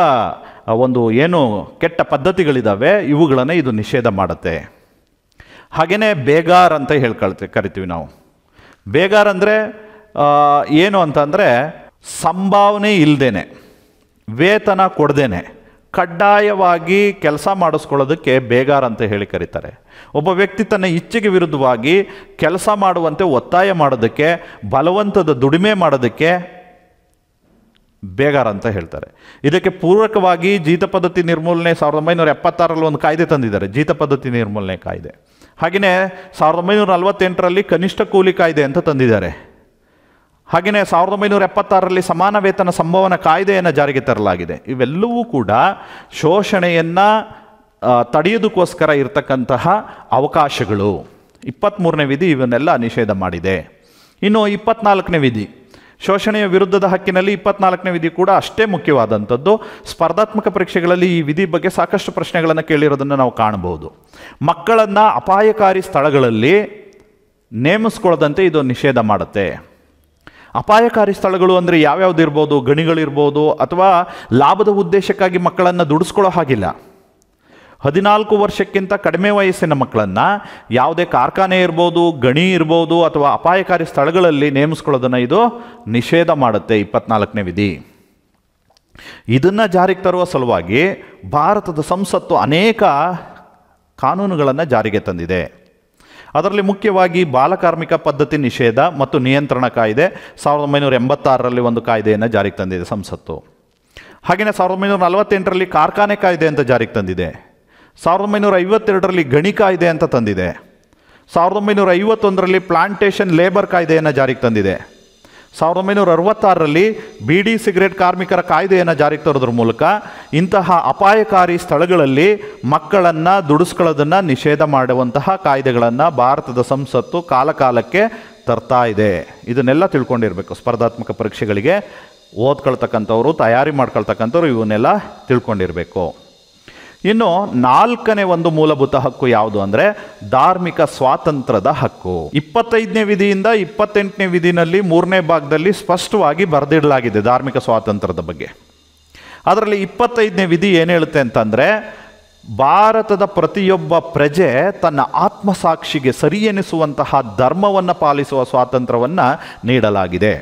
ಒಂದು ಏನು ಕೆಟ್ಟ ಪದ್ಧತಿಗಳಿದ್ದಾವೆ ಇವುಗಳನ್ನು ಇದು ನಿಷೇಧ ಮಾಡುತ್ತೆ ಹಾಗೆಯೇ ಬೇಗಾರ್ ಅಂತ ಹೇಳ್ಕೊಳ್ತೀವಿ ಕರಿತೀವಿ ನಾವು ಬೇಗಾರ್ ಅಂದರೆ ಏನು ಅಂತಂದರೆ ಸಂಭಾವನೆ ಇಲ್ಲದೇನೆ ವೇತನ ಕೊಡದೇನೆ ಕಡ್ಡಾಯವಾಗಿ ಕೆಲಸ ಮಾಡಿಸ್ಕೊಳ್ಳೋದಕ್ಕೆ ಬೇಗಾರ್ ಅಂತ ಹೇಳಿ ಕರೀತಾರೆ ಒಬ್ಬ ವ್ಯಕ್ತಿ ತನ್ನ ಇಚ್ಛೆಗೆ ವಿರುದ್ಧವಾಗಿ ಕೆಲಸ ಮಾಡುವಂತೆ ಒತ್ತಾಯ ಮಾಡೋದಕ್ಕೆ ಬಲವಂತದ ದುಡಿಮೆ ಮಾಡೋದಕ್ಕೆ ಬೇಗಾರ ಅಂತ ಹೇಳ್ತಾರೆ ಇದಕ್ಕೆ ಪೂರಕವಾಗಿ ಜೀತ ಪದ್ಧತಿ ನಿರ್ಮೂಲನೆ ಸಾವಿರದ ಒಂಬೈನೂರ ಎಪ್ಪತ್ತಾರರಲ್ಲಿ ಒಂದು ಕಾಯ್ದೆ ತಂದಿದ್ದಾರೆ ಜೀತ ಪದ್ಧತಿ ನಿರ್ಮೂಲನೆ ಕಾಯ್ದೆ ಹಾಗೆಯೇ ಸಾವಿರದ ಒಂಬೈನೂರ ನಲವತ್ತೆಂಟರಲ್ಲಿ ಕನಿಷ್ಠ ಕೂಲಿ ಕಾಯ್ದೆ ಅಂತ ತಂದಿದ್ದಾರೆ ಹಾಗೆಯೇ ಸಾವಿರದ ಒಂಬೈನೂರ ಎಪ್ಪತ್ತಾರರಲ್ಲಿ ಸಮಾನ ವೇತನ ಸಂಭವನ ಕಾಯ್ದೆಯನ್ನು ಜಾರಿಗೆ ತರಲಾಗಿದೆ ಇವೆಲ್ಲವೂ ಕೂಡ ಶೋಷಣೆಯನ್ನು ತಡೆಯೋದಕ್ಕೋಸ್ಕರ ಇರತಕ್ಕಂತಹ ಅವಕಾಶಗಳು ಇಪ್ಪತ್ತ್ಮೂರನೇ ವಿಧಿ ಇವನ್ನೆಲ್ಲ ನಿಷೇಧ ಮಾಡಿದೆ ಇನ್ನು ಇಪ್ಪತ್ನಾಲ್ಕನೇ ವಿಧಿ ಶೋಷಣೆಯ ವಿರುದ್ಧದ ಹಕ್ಕಿನಲ್ಲಿ ಇಪ್ಪತ್ನಾಲ್ಕನೇ ವಿಧಿ ಕೂಡ ಅಷ್ಟೇ ಮುಖ್ಯವಾದಂಥದ್ದು ಸ್ಪರ್ಧಾತ್ಮಕ ಪರೀಕ್ಷೆಗಳಲ್ಲಿ ಈ ವಿಧಿ ಬಗ್ಗೆ ಸಾಕಷ್ಟು ಪ್ರಶ್ನೆಗಳನ್ನು ಕೇಳಿರೋದನ್ನು ನಾವು ಕಾಣಬಹುದು ಮಕ್ಕಳನ್ನು ಅಪಾಯಕಾರಿ ಸ್ಥಳಗಳಲ್ಲಿ ನೇಮಿಸ್ಕೊಳ್ಳದಂತೆ ಇದು ನಿಷೇಧ ಮಾಡುತ್ತೆ ಅಪಾಯಕಾರಿ ಸ್ಥಳಗಳು ಅಂದರೆ ಯಾವ್ಯಾವ್ದು ಇರ್ಬೋದು ಗಣಿಗಳಿರ್ಬೋದು ಅಥವಾ ಲಾಭದ ಉದ್ದೇಶಕ್ಕಾಗಿ ಮಕ್ಕಳನ್ನು ದುಡಿಸ್ಕೊಳ್ಳೋ ಹಾಗಿಲ್ಲ ಹದಿನಾಲ್ಕು ವರ್ಷಕ್ಕಿಂತ ಕಡಿಮೆ ವಯಸ್ಸಿನ ಮಕ್ಕಳನ್ನು ಯಾವುದೇ ಕಾರ್ಖಾನೆ ಇರ್ಬೋದು ಗಣಿ ಇರ್ಬೋದು ಅಥವಾ ಅಪಾಯಕಾರಿ ಸ್ಥಳಗಳಲ್ಲಿ ನೇಮಿಸ್ಕೊಳ್ಳೋದನ್ನು ಇದು ನಿಷೇಧ ಮಾಡುತ್ತೆ ಇಪ್ಪತ್ನಾಲ್ಕನೇ ವಿಧಿ ಇದನ್ನು ಜಾರಿಗೆ ತರುವ ಸಲುವಾಗಿ ಭಾರತದ ಸಂಸತ್ತು ಅನೇಕ ಕಾನೂನುಗಳನ್ನು ಜಾರಿಗೆ ತಂದಿದೆ ಅದರಲ್ಲಿ ಮುಖ್ಯವಾಗಿ ಬಾಲಕಾರ್ಮಿಕ ಪದ್ಧತಿ ನಿಷೇಧ ಮತ್ತು ನಿಯಂತ್ರಣ ಕಾಯ್ದೆ ಸಾವಿರದ ಒಂಬೈನೂರ ಎಂಬತ್ತಾರರಲ್ಲಿ ಒಂದು ಕಾಯ್ದೆಯನ್ನು ಜಾರಿಗೆ ತಂದಿದೆ ಸಂಸತ್ತು ಹಾಗೆಯೇ ಸಾವಿರದ ಒಂಬೈನೂರ ನಲವತ್ತೆಂಟರಲ್ಲಿ ಕಾರ್ಖಾನೆ ಕಾಯ್ದೆ ಅಂತ ಜಾರಿಗೆ ತಂದಿದೆ ಸಾವಿರದ ಒಂಬೈನೂರ ಐವತ್ತೆರಡರಲ್ಲಿ ಗಣಿ ಕಾಯ್ದೆ ಅಂತ ತಂದಿದೆ ಸಾವಿರದ ಒಂಬೈನೂರ ಐವತ್ತೊಂದರಲ್ಲಿ ಪ್ಲಾಂಟೇಷನ್ ಲೇಬರ್ ಕಾಯ್ದೆಯನ್ನು ಜಾರಿಗೆ ತಂದಿದೆ ಸಾವಿರದ ಒಂಬೈನೂರ ಅರವತ್ತಾರರಲ್ಲಿ ಡಿ ಸಿಗರೇಟ್ ಕಾರ್ಮಿಕರ ಕಾಯ್ದೆಯನ್ನು ಜಾರಿಗೆ ತರೋದ್ರ ಮೂಲಕ ಇಂತಹ ಅಪಾಯಕಾರಿ ಸ್ಥಳಗಳಲ್ಲಿ ಮಕ್ಕಳನ್ನು ದುಡಿಸ್ಕೊಳ್ಳೋದನ್ನು ನಿಷೇಧ ಮಾಡುವಂತಹ ಕಾಯ್ದೆಗಳನ್ನು ಭಾರತದ ಸಂಸತ್ತು ಕಾಲಕಾಲಕ್ಕೆ ತರ್ತಾ ಇದೆ ಇದನ್ನೆಲ್ಲ ತಿಳ್ಕೊಂಡಿರಬೇಕು ಸ್ಪರ್ಧಾತ್ಮಕ ಪರೀಕ್ಷೆಗಳಿಗೆ ಓದ್ಕೊಳ್ತಕ್ಕಂಥವ್ರು ತಯಾರಿ ಮಾಡ್ಕೊಳ್ತಕ್ಕಂಥವ್ರು ಇವನ್ನೆಲ್ಲ ತಿಳ್ಕೊಂಡಿರಬೇಕು ಇನ್ನು ನಾಲ್ಕನೇ ಒಂದು ಮೂಲಭೂತ ಹಕ್ಕು ಯಾವುದು ಅಂದರೆ ಧಾರ್ಮಿಕ ಸ್ವಾತಂತ್ರ್ಯದ ಹಕ್ಕು ಇಪ್ಪತ್ತೈದನೇ ವಿಧಿಯಿಂದ ಇಪ್ಪತ್ತೆಂಟನೇ ವಿಧಿನಲ್ಲಿ ಮೂರನೇ ಭಾಗದಲ್ಲಿ ಸ್ಪಷ್ಟವಾಗಿ ಬರೆದಿಡಲಾಗಿದೆ ಧಾರ್ಮಿಕ ಸ್ವಾತಂತ್ರ್ಯದ ಬಗ್ಗೆ ಅದರಲ್ಲಿ ಇಪ್ಪತ್ತೈದನೇ ವಿಧಿ ಏನು ಹೇಳುತ್ತೆ ಅಂತಂದರೆ ಭಾರತದ ಪ್ರತಿಯೊಬ್ಬ ಪ್ರಜೆ ತನ್ನ ಆತ್ಮಸಾಕ್ಷಿಗೆ ಸರಿ ಎನಿಸುವಂತಹ ಧರ್ಮವನ್ನು ಪಾಲಿಸುವ ಸ್ವಾತಂತ್ರ್ಯವನ್ನು ನೀಡಲಾಗಿದೆ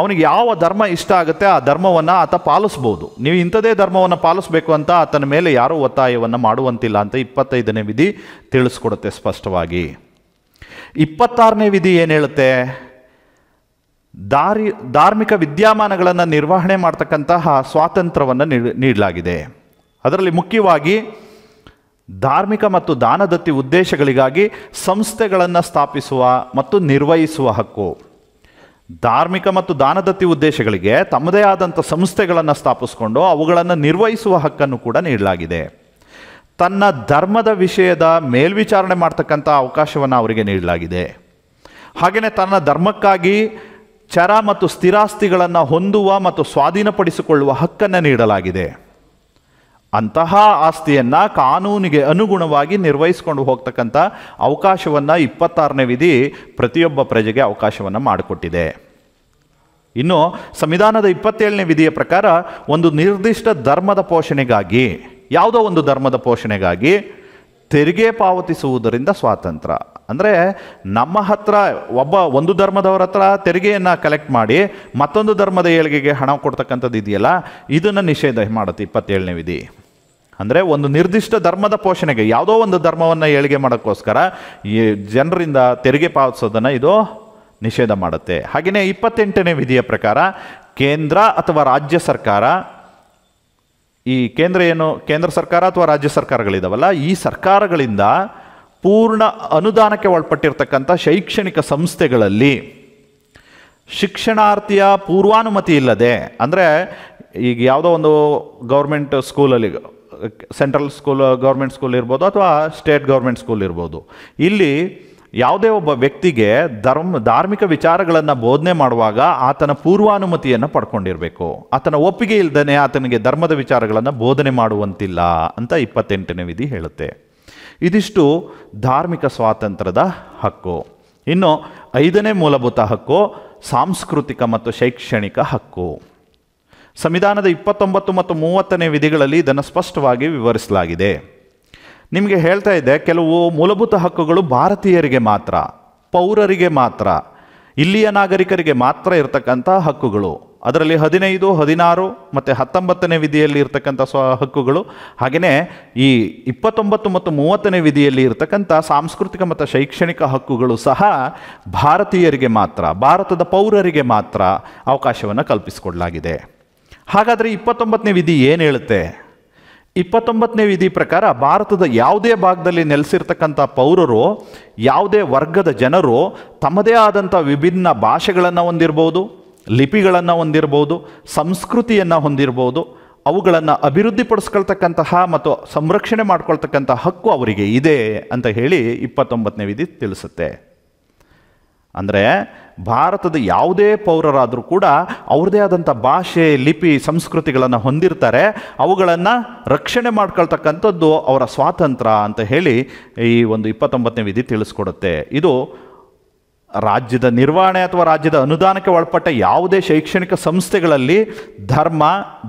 ಅವನಿಗೆ ಯಾವ ಧರ್ಮ ಇಷ್ಟ ಆಗುತ್ತೆ ಆ ಧರ್ಮವನ್ನು ಆತ ಪಾಲಿಸ್ಬೋದು ನೀವು ಇಂಥದೇ ಧರ್ಮವನ್ನು ಪಾಲಿಸಬೇಕು ಅಂತ ಆತನ ಮೇಲೆ ಯಾರೂ ಒತ್ತಾಯವನ್ನು ಮಾಡುವಂತಿಲ್ಲ ಅಂತ ಇಪ್ಪತ್ತೈದನೇ ವಿಧಿ ತಿಳಿಸ್ಕೊಡುತ್ತೆ ಸ್ಪಷ್ಟವಾಗಿ ಇಪ್ಪತ್ತಾರನೇ ವಿಧಿ ಏನು ಹೇಳುತ್ತೆ ದಾರಿ ಧಾರ್ಮಿಕ ವಿದ್ಯಮಾನಗಳನ್ನು ನಿರ್ವಹಣೆ ಮಾಡ್ತಕ್ಕಂತಹ ಸ್ವಾತಂತ್ರ್ಯವನ್ನು ನೀಡಲಾಗಿದೆ ಅದರಲ್ಲಿ ಮುಖ್ಯವಾಗಿ ಧಾರ್ಮಿಕ ಮತ್ತು ದಾನದತ್ತಿ ಉದ್ದೇಶಗಳಿಗಾಗಿ ಸಂಸ್ಥೆಗಳನ್ನು ಸ್ಥಾಪಿಸುವ ಮತ್ತು ನಿರ್ವಹಿಸುವ ಹಕ್ಕು ಧಾರ್ಮಿಕ ಮತ್ತು ದಾನದತ್ತಿ ಉದ್ದೇಶಗಳಿಗೆ ತಮ್ಮದೇ ಆದಂಥ ಸಂಸ್ಥೆಗಳನ್ನು ಸ್ಥಾಪಿಸಿಕೊಂಡು ಅವುಗಳನ್ನು ನಿರ್ವಹಿಸುವ ಹಕ್ಕನ್ನು ಕೂಡ ನೀಡಲಾಗಿದೆ ತನ್ನ ಧರ್ಮದ ವಿಷಯದ ಮೇಲ್ವಿಚಾರಣೆ ಮಾಡ್ತಕ್ಕಂಥ ಅವಕಾಶವನ್ನು ಅವರಿಗೆ ನೀಡಲಾಗಿದೆ ಹಾಗೆಯೇ ತನ್ನ ಧರ್ಮಕ್ಕಾಗಿ ಚರ ಮತ್ತು ಸ್ಥಿರಾಸ್ತಿಗಳನ್ನು ಹೊಂದುವ ಮತ್ತು ಸ್ವಾಧೀನಪಡಿಸಿಕೊಳ್ಳುವ ಹಕ್ಕನ್ನು ನೀಡಲಾಗಿದೆ ಅಂತಹ ಆಸ್ತಿಯನ್ನು ಕಾನೂನಿಗೆ ಅನುಗುಣವಾಗಿ ನಿರ್ವಹಿಸ್ಕೊಂಡು ಹೋಗ್ತಕ್ಕಂಥ ಅವಕಾಶವನ್ನು ಇಪ್ಪತ್ತಾರನೇ ವಿಧಿ ಪ್ರತಿಯೊಬ್ಬ ಪ್ರಜೆಗೆ ಅವಕಾಶವನ್ನು ಮಾಡಿಕೊಟ್ಟಿದೆ ಇನ್ನು ಸಂವಿಧಾನದ ಇಪ್ಪತ್ತೇಳನೇ ವಿಧಿಯ ಪ್ರಕಾರ ಒಂದು ನಿರ್ದಿಷ್ಟ ಧರ್ಮದ ಪೋಷಣೆಗಾಗಿ ಯಾವುದೋ ಒಂದು ಧರ್ಮದ ಪೋಷಣೆಗಾಗಿ ತೆರಿಗೆ ಪಾವತಿಸುವುದರಿಂದ ಸ್ವಾತಂತ್ರ್ಯ ಅಂದರೆ ನಮ್ಮ ಹತ್ರ ಒಬ್ಬ ಒಂದು ಧರ್ಮದವರ ಹತ್ರ ತೆರಿಗೆಯನ್ನು ಕಲೆಕ್ಟ್ ಮಾಡಿ ಮತ್ತೊಂದು ಧರ್ಮದ ಏಳಿಗೆಗೆ ಹಣ ಕೊಡ್ತಕ್ಕಂಥದ್ದು ಇದೆಯಲ್ಲ ಇದನ್ನು ನಿಷೇಧ ಮಾಡುತ್ತೆ ಇಪ್ಪತ್ತೇಳನೇ ವಿಧಿ ಅಂದರೆ ಒಂದು ನಿರ್ದಿಷ್ಟ ಧರ್ಮದ ಪೋಷಣೆಗೆ ಯಾವುದೋ ಒಂದು ಧರ್ಮವನ್ನು ಏಳಿಗೆ ಮಾಡೋಕ್ಕೋಸ್ಕರ ಈ ಜನರಿಂದ ತೆರಿಗೆ ಪಾವತಿಸೋದನ್ನು ಇದು ನಿಷೇಧ ಮಾಡುತ್ತೆ ಹಾಗೆಯೇ ಇಪ್ಪತ್ತೆಂಟನೇ ವಿಧಿಯ ಪ್ರಕಾರ ಕೇಂದ್ರ ಅಥವಾ ರಾಜ್ಯ ಸರ್ಕಾರ ಈ ಕೇಂದ್ರ ಏನು ಕೇಂದ್ರ ಸರ್ಕಾರ ಅಥವಾ ರಾಜ್ಯ ಸರ್ಕಾರಗಳಿದಾವಲ್ಲ ಈ ಸರ್ಕಾರಗಳಿಂದ ಪೂರ್ಣ ಅನುದಾನಕ್ಕೆ ಒಳಪಟ್ಟಿರ್ತಕ್ಕಂಥ ಶೈಕ್ಷಣಿಕ ಸಂಸ್ಥೆಗಳಲ್ಲಿ ಶಿಕ್ಷಣಾರ್ಥಿಯ ಪೂರ್ವಾನುಮತಿ ಇಲ್ಲದೆ ಅಂದರೆ ಈಗ ಯಾವುದೋ ಒಂದು ಗೌರ್ಮೆಂಟ್ ಸ್ಕೂಲಲ್ಲಿ ಸೆಂಟ್ರಲ್ ಸ್ಕೂಲ್ ಗೌರ್ಮೆಂಟ್ ಸ್ಕೂಲ್ ಇರ್ಬೋದು ಅಥವಾ ಸ್ಟೇಟ್ ಗೌರ್ಮೆಂಟ್ ಸ್ಕೂಲ್ ಇರ್ಬೋದು ಇಲ್ಲಿ ಯಾವುದೇ ಒಬ್ಬ ವ್ಯಕ್ತಿಗೆ ಧರ್ಮ ಧಾರ್ಮಿಕ ವಿಚಾರಗಳನ್ನು ಬೋಧನೆ ಮಾಡುವಾಗ ಆತನ ಪೂರ್ವಾನುಮತಿಯನ್ನು ಪಡ್ಕೊಂಡಿರಬೇಕು ಆತನ ಒಪ್ಪಿಗೆ ಇಲ್ಲದೇ ಆತನಿಗೆ ಧರ್ಮದ ವಿಚಾರಗಳನ್ನು ಬೋಧನೆ ಮಾಡುವಂತಿಲ್ಲ ಅಂತ ಇಪ್ಪತ್ತೆಂಟನೇ ವಿಧಿ ಹೇಳುತ್ತೆ ಇದಿಷ್ಟು ಧಾರ್ಮಿಕ ಸ್ವಾತಂತ್ರ್ಯದ ಹಕ್ಕು ಇನ್ನು ಐದನೇ ಮೂಲಭೂತ ಹಕ್ಕು ಸಾಂಸ್ಕೃತಿಕ ಮತ್ತು ಶೈಕ್ಷಣಿಕ ಹಕ್ಕು ಸಂವಿಧಾನದ ಇಪ್ಪತ್ತೊಂಬತ್ತು ಮತ್ತು ಮೂವತ್ತನೇ ವಿಧಿಗಳಲ್ಲಿ ಇದನ್ನು ಸ್ಪಷ್ಟವಾಗಿ ವಿವರಿಸಲಾಗಿದೆ ನಿಮಗೆ ಹೇಳ್ತಾ ಇದ್ದೆ ಕೆಲವು ಮೂಲಭೂತ ಹಕ್ಕುಗಳು ಭಾರತೀಯರಿಗೆ ಮಾತ್ರ ಪೌರರಿಗೆ ಮಾತ್ರ ಇಲ್ಲಿಯ ನಾಗರಿಕರಿಗೆ ಮಾತ್ರ ಇರತಕ್ಕಂಥ ಹಕ್ಕುಗಳು ಅದರಲ್ಲಿ ಹದಿನೈದು ಹದಿನಾರು ಮತ್ತು ಹತ್ತೊಂಬತ್ತನೇ ವಿಧಿಯಲ್ಲಿ ಇರತಕ್ಕಂಥ ಸ್ವ ಹಕ್ಕುಗಳು ಹಾಗೆಯೇ ಈ ಇಪ್ಪತ್ತೊಂಬತ್ತು ಮತ್ತು ಮೂವತ್ತನೇ ವಿಧಿಯಲ್ಲಿ ಇರತಕ್ಕಂಥ ಸಾಂಸ್ಕೃತಿಕ ಮತ್ತು ಶೈಕ್ಷಣಿಕ ಹಕ್ಕುಗಳು ಸಹ ಭಾರತೀಯರಿಗೆ ಮಾತ್ರ ಭಾರತದ ಪೌರರಿಗೆ ಮಾತ್ರ ಅವಕಾಶವನ್ನು ಕಲ್ಪಿಸಿಕೊಡಲಾಗಿದೆ ಹಾಗಾದರೆ ಇಪ್ಪತ್ತೊಂಬತ್ತನೇ ವಿಧಿ ಏನು ಹೇಳುತ್ತೆ ಇಪ್ಪತ್ತೊಂಬತ್ತನೇ ವಿಧಿ ಪ್ರಕಾರ ಭಾರತದ ಯಾವುದೇ ಭಾಗದಲ್ಲಿ ನೆಲೆಸಿರ್ತಕ್ಕಂಥ ಪೌರರು ಯಾವುದೇ ವರ್ಗದ ಜನರು ತಮ್ಮದೇ ಆದಂಥ ವಿಭಿನ್ನ ಭಾಷೆಗಳನ್ನು ಹೊಂದಿರ್ಬೋದು ಲಿಪಿಗಳನ್ನು ಹೊಂದಿರ್ಬೋದು ಸಂಸ್ಕೃತಿಯನ್ನು ಹೊಂದಿರ್ಬೋದು ಅವುಗಳನ್ನು ಅಭಿವೃದ್ಧಿಪಡಿಸ್ಕೊಳ್ತಕ್ಕಂತಹ ಮತ್ತು ಸಂರಕ್ಷಣೆ ಮಾಡ್ಕೊಳ್ತಕ್ಕಂಥ ಹಕ್ಕು ಅವರಿಗೆ ಇದೆ ಅಂತ ಹೇಳಿ ಇಪ್ಪತ್ತೊಂಬತ್ತನೇ ವಿಧಿ ತಿಳಿಸುತ್ತೆ ಅಂದರೆ ಭಾರತದ ಯಾವುದೇ ಪೌರರಾದರೂ ಕೂಡ ಅವ್ರದ್ದೇ ಆದಂಥ ಭಾಷೆ ಲಿಪಿ ಸಂಸ್ಕೃತಿಗಳನ್ನು ಹೊಂದಿರ್ತಾರೆ ಅವುಗಳನ್ನು ರಕ್ಷಣೆ ಮಾಡ್ಕೊಳ್ತಕ್ಕಂಥದ್ದು ಅವರ ಸ್ವಾತಂತ್ರ್ಯ ಅಂತ ಹೇಳಿ ಈ ಒಂದು ಇಪ್ಪತ್ತೊಂಬತ್ತನೇ ವಿಧಿ ತಿಳಿಸ್ಕೊಡುತ್ತೆ ಇದು ರಾಜ್ಯದ ನಿರ್ವಹಣೆ ಅಥವಾ ರಾಜ್ಯದ ಅನುದಾನಕ್ಕೆ ಒಳಪಟ್ಟ ಯಾವುದೇ ಶೈಕ್ಷಣಿಕ ಸಂಸ್ಥೆಗಳಲ್ಲಿ ಧರ್ಮ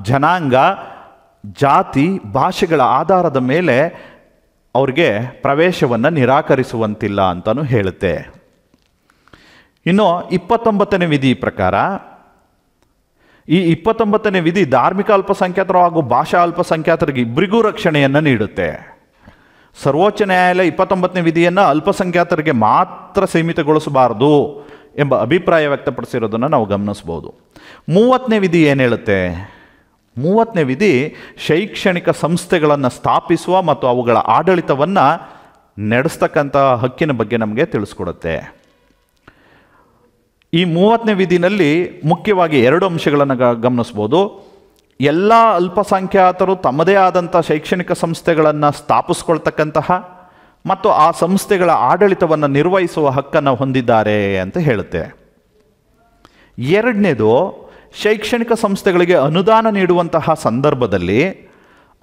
ಜನಾಂಗ ಜಾತಿ ಭಾಷೆಗಳ ಆಧಾರದ ಮೇಲೆ ಅವ್ರಿಗೆ ಪ್ರವೇಶವನ್ನು ನಿರಾಕರಿಸುವಂತಿಲ್ಲ ಅಂತಲೂ ಹೇಳುತ್ತೆ ಇನ್ನು ಇಪ್ಪತ್ತೊಂಬತ್ತನೇ ವಿಧಿ ಪ್ರಕಾರ ಈ ಇಪ್ಪತ್ತೊಂಬತ್ತನೇ ವಿಧಿ ಧಾರ್ಮಿಕ ಅಲ್ಪಸಂಖ್ಯಾತರು ಹಾಗೂ ಭಾಷಾ ಅಲ್ಪಸಂಖ್ಯಾತರಿಗೆ ಇಬ್ಬರಿಗೂ ರಕ್ಷಣೆಯನ್ನು ನೀಡುತ್ತೆ ಸರ್ವೋಚ್ಚ ನ್ಯಾಯಾಲಯ ಇಪ್ಪತ್ತೊಂಬತ್ತನೇ ವಿಧಿಯನ್ನು ಅಲ್ಪಸಂಖ್ಯಾತರಿಗೆ ಮಾತ್ರ ಸೀಮಿತಗೊಳಿಸಬಾರದು ಎಂಬ ಅಭಿಪ್ರಾಯ ವ್ಯಕ್ತಪಡಿಸಿರೋದನ್ನು ನಾವು ಗಮನಿಸ್ಬೋದು ಮೂವತ್ತನೇ ವಿಧಿ ಏನು ಹೇಳುತ್ತೆ ಮೂವತ್ತನೇ ವಿಧಿ ಶೈಕ್ಷಣಿಕ ಸಂಸ್ಥೆಗಳನ್ನು ಸ್ಥಾಪಿಸುವ ಮತ್ತು ಅವುಗಳ ಆಡಳಿತವನ್ನು ನಡೆಸ್ತಕ್ಕಂಥ ಹಕ್ಕಿನ ಬಗ್ಗೆ ನಮಗೆ ತಿಳಿಸ್ಕೊಡುತ್ತೆ ಈ ಮೂವತ್ತನೇ ವಿಧಿನಲ್ಲಿ ಮುಖ್ಯವಾಗಿ ಎರಡು ಅಂಶಗಳನ್ನು ಗಮನಿಸ್ಬೋದು ಎಲ್ಲ ಅಲ್ಪಸಂಖ್ಯಾತರು ತಮ್ಮದೇ ಆದಂಥ ಶೈಕ್ಷಣಿಕ ಸಂಸ್ಥೆಗಳನ್ನು ಸ್ಥಾಪಿಸ್ಕೊಳ್ತಕ್ಕಂತಹ ಮತ್ತು ಆ ಸಂಸ್ಥೆಗಳ ಆಡಳಿತವನ್ನು ನಿರ್ವಹಿಸುವ ಹಕ್ಕನ್ನು ಹೊಂದಿದ್ದಾರೆ ಅಂತ ಹೇಳುತ್ತೆ ಎರಡನೇದು ಶೈಕ್ಷಣಿಕ ಸಂಸ್ಥೆಗಳಿಗೆ ಅನುದಾನ ನೀಡುವಂತಹ ಸಂದರ್ಭದಲ್ಲಿ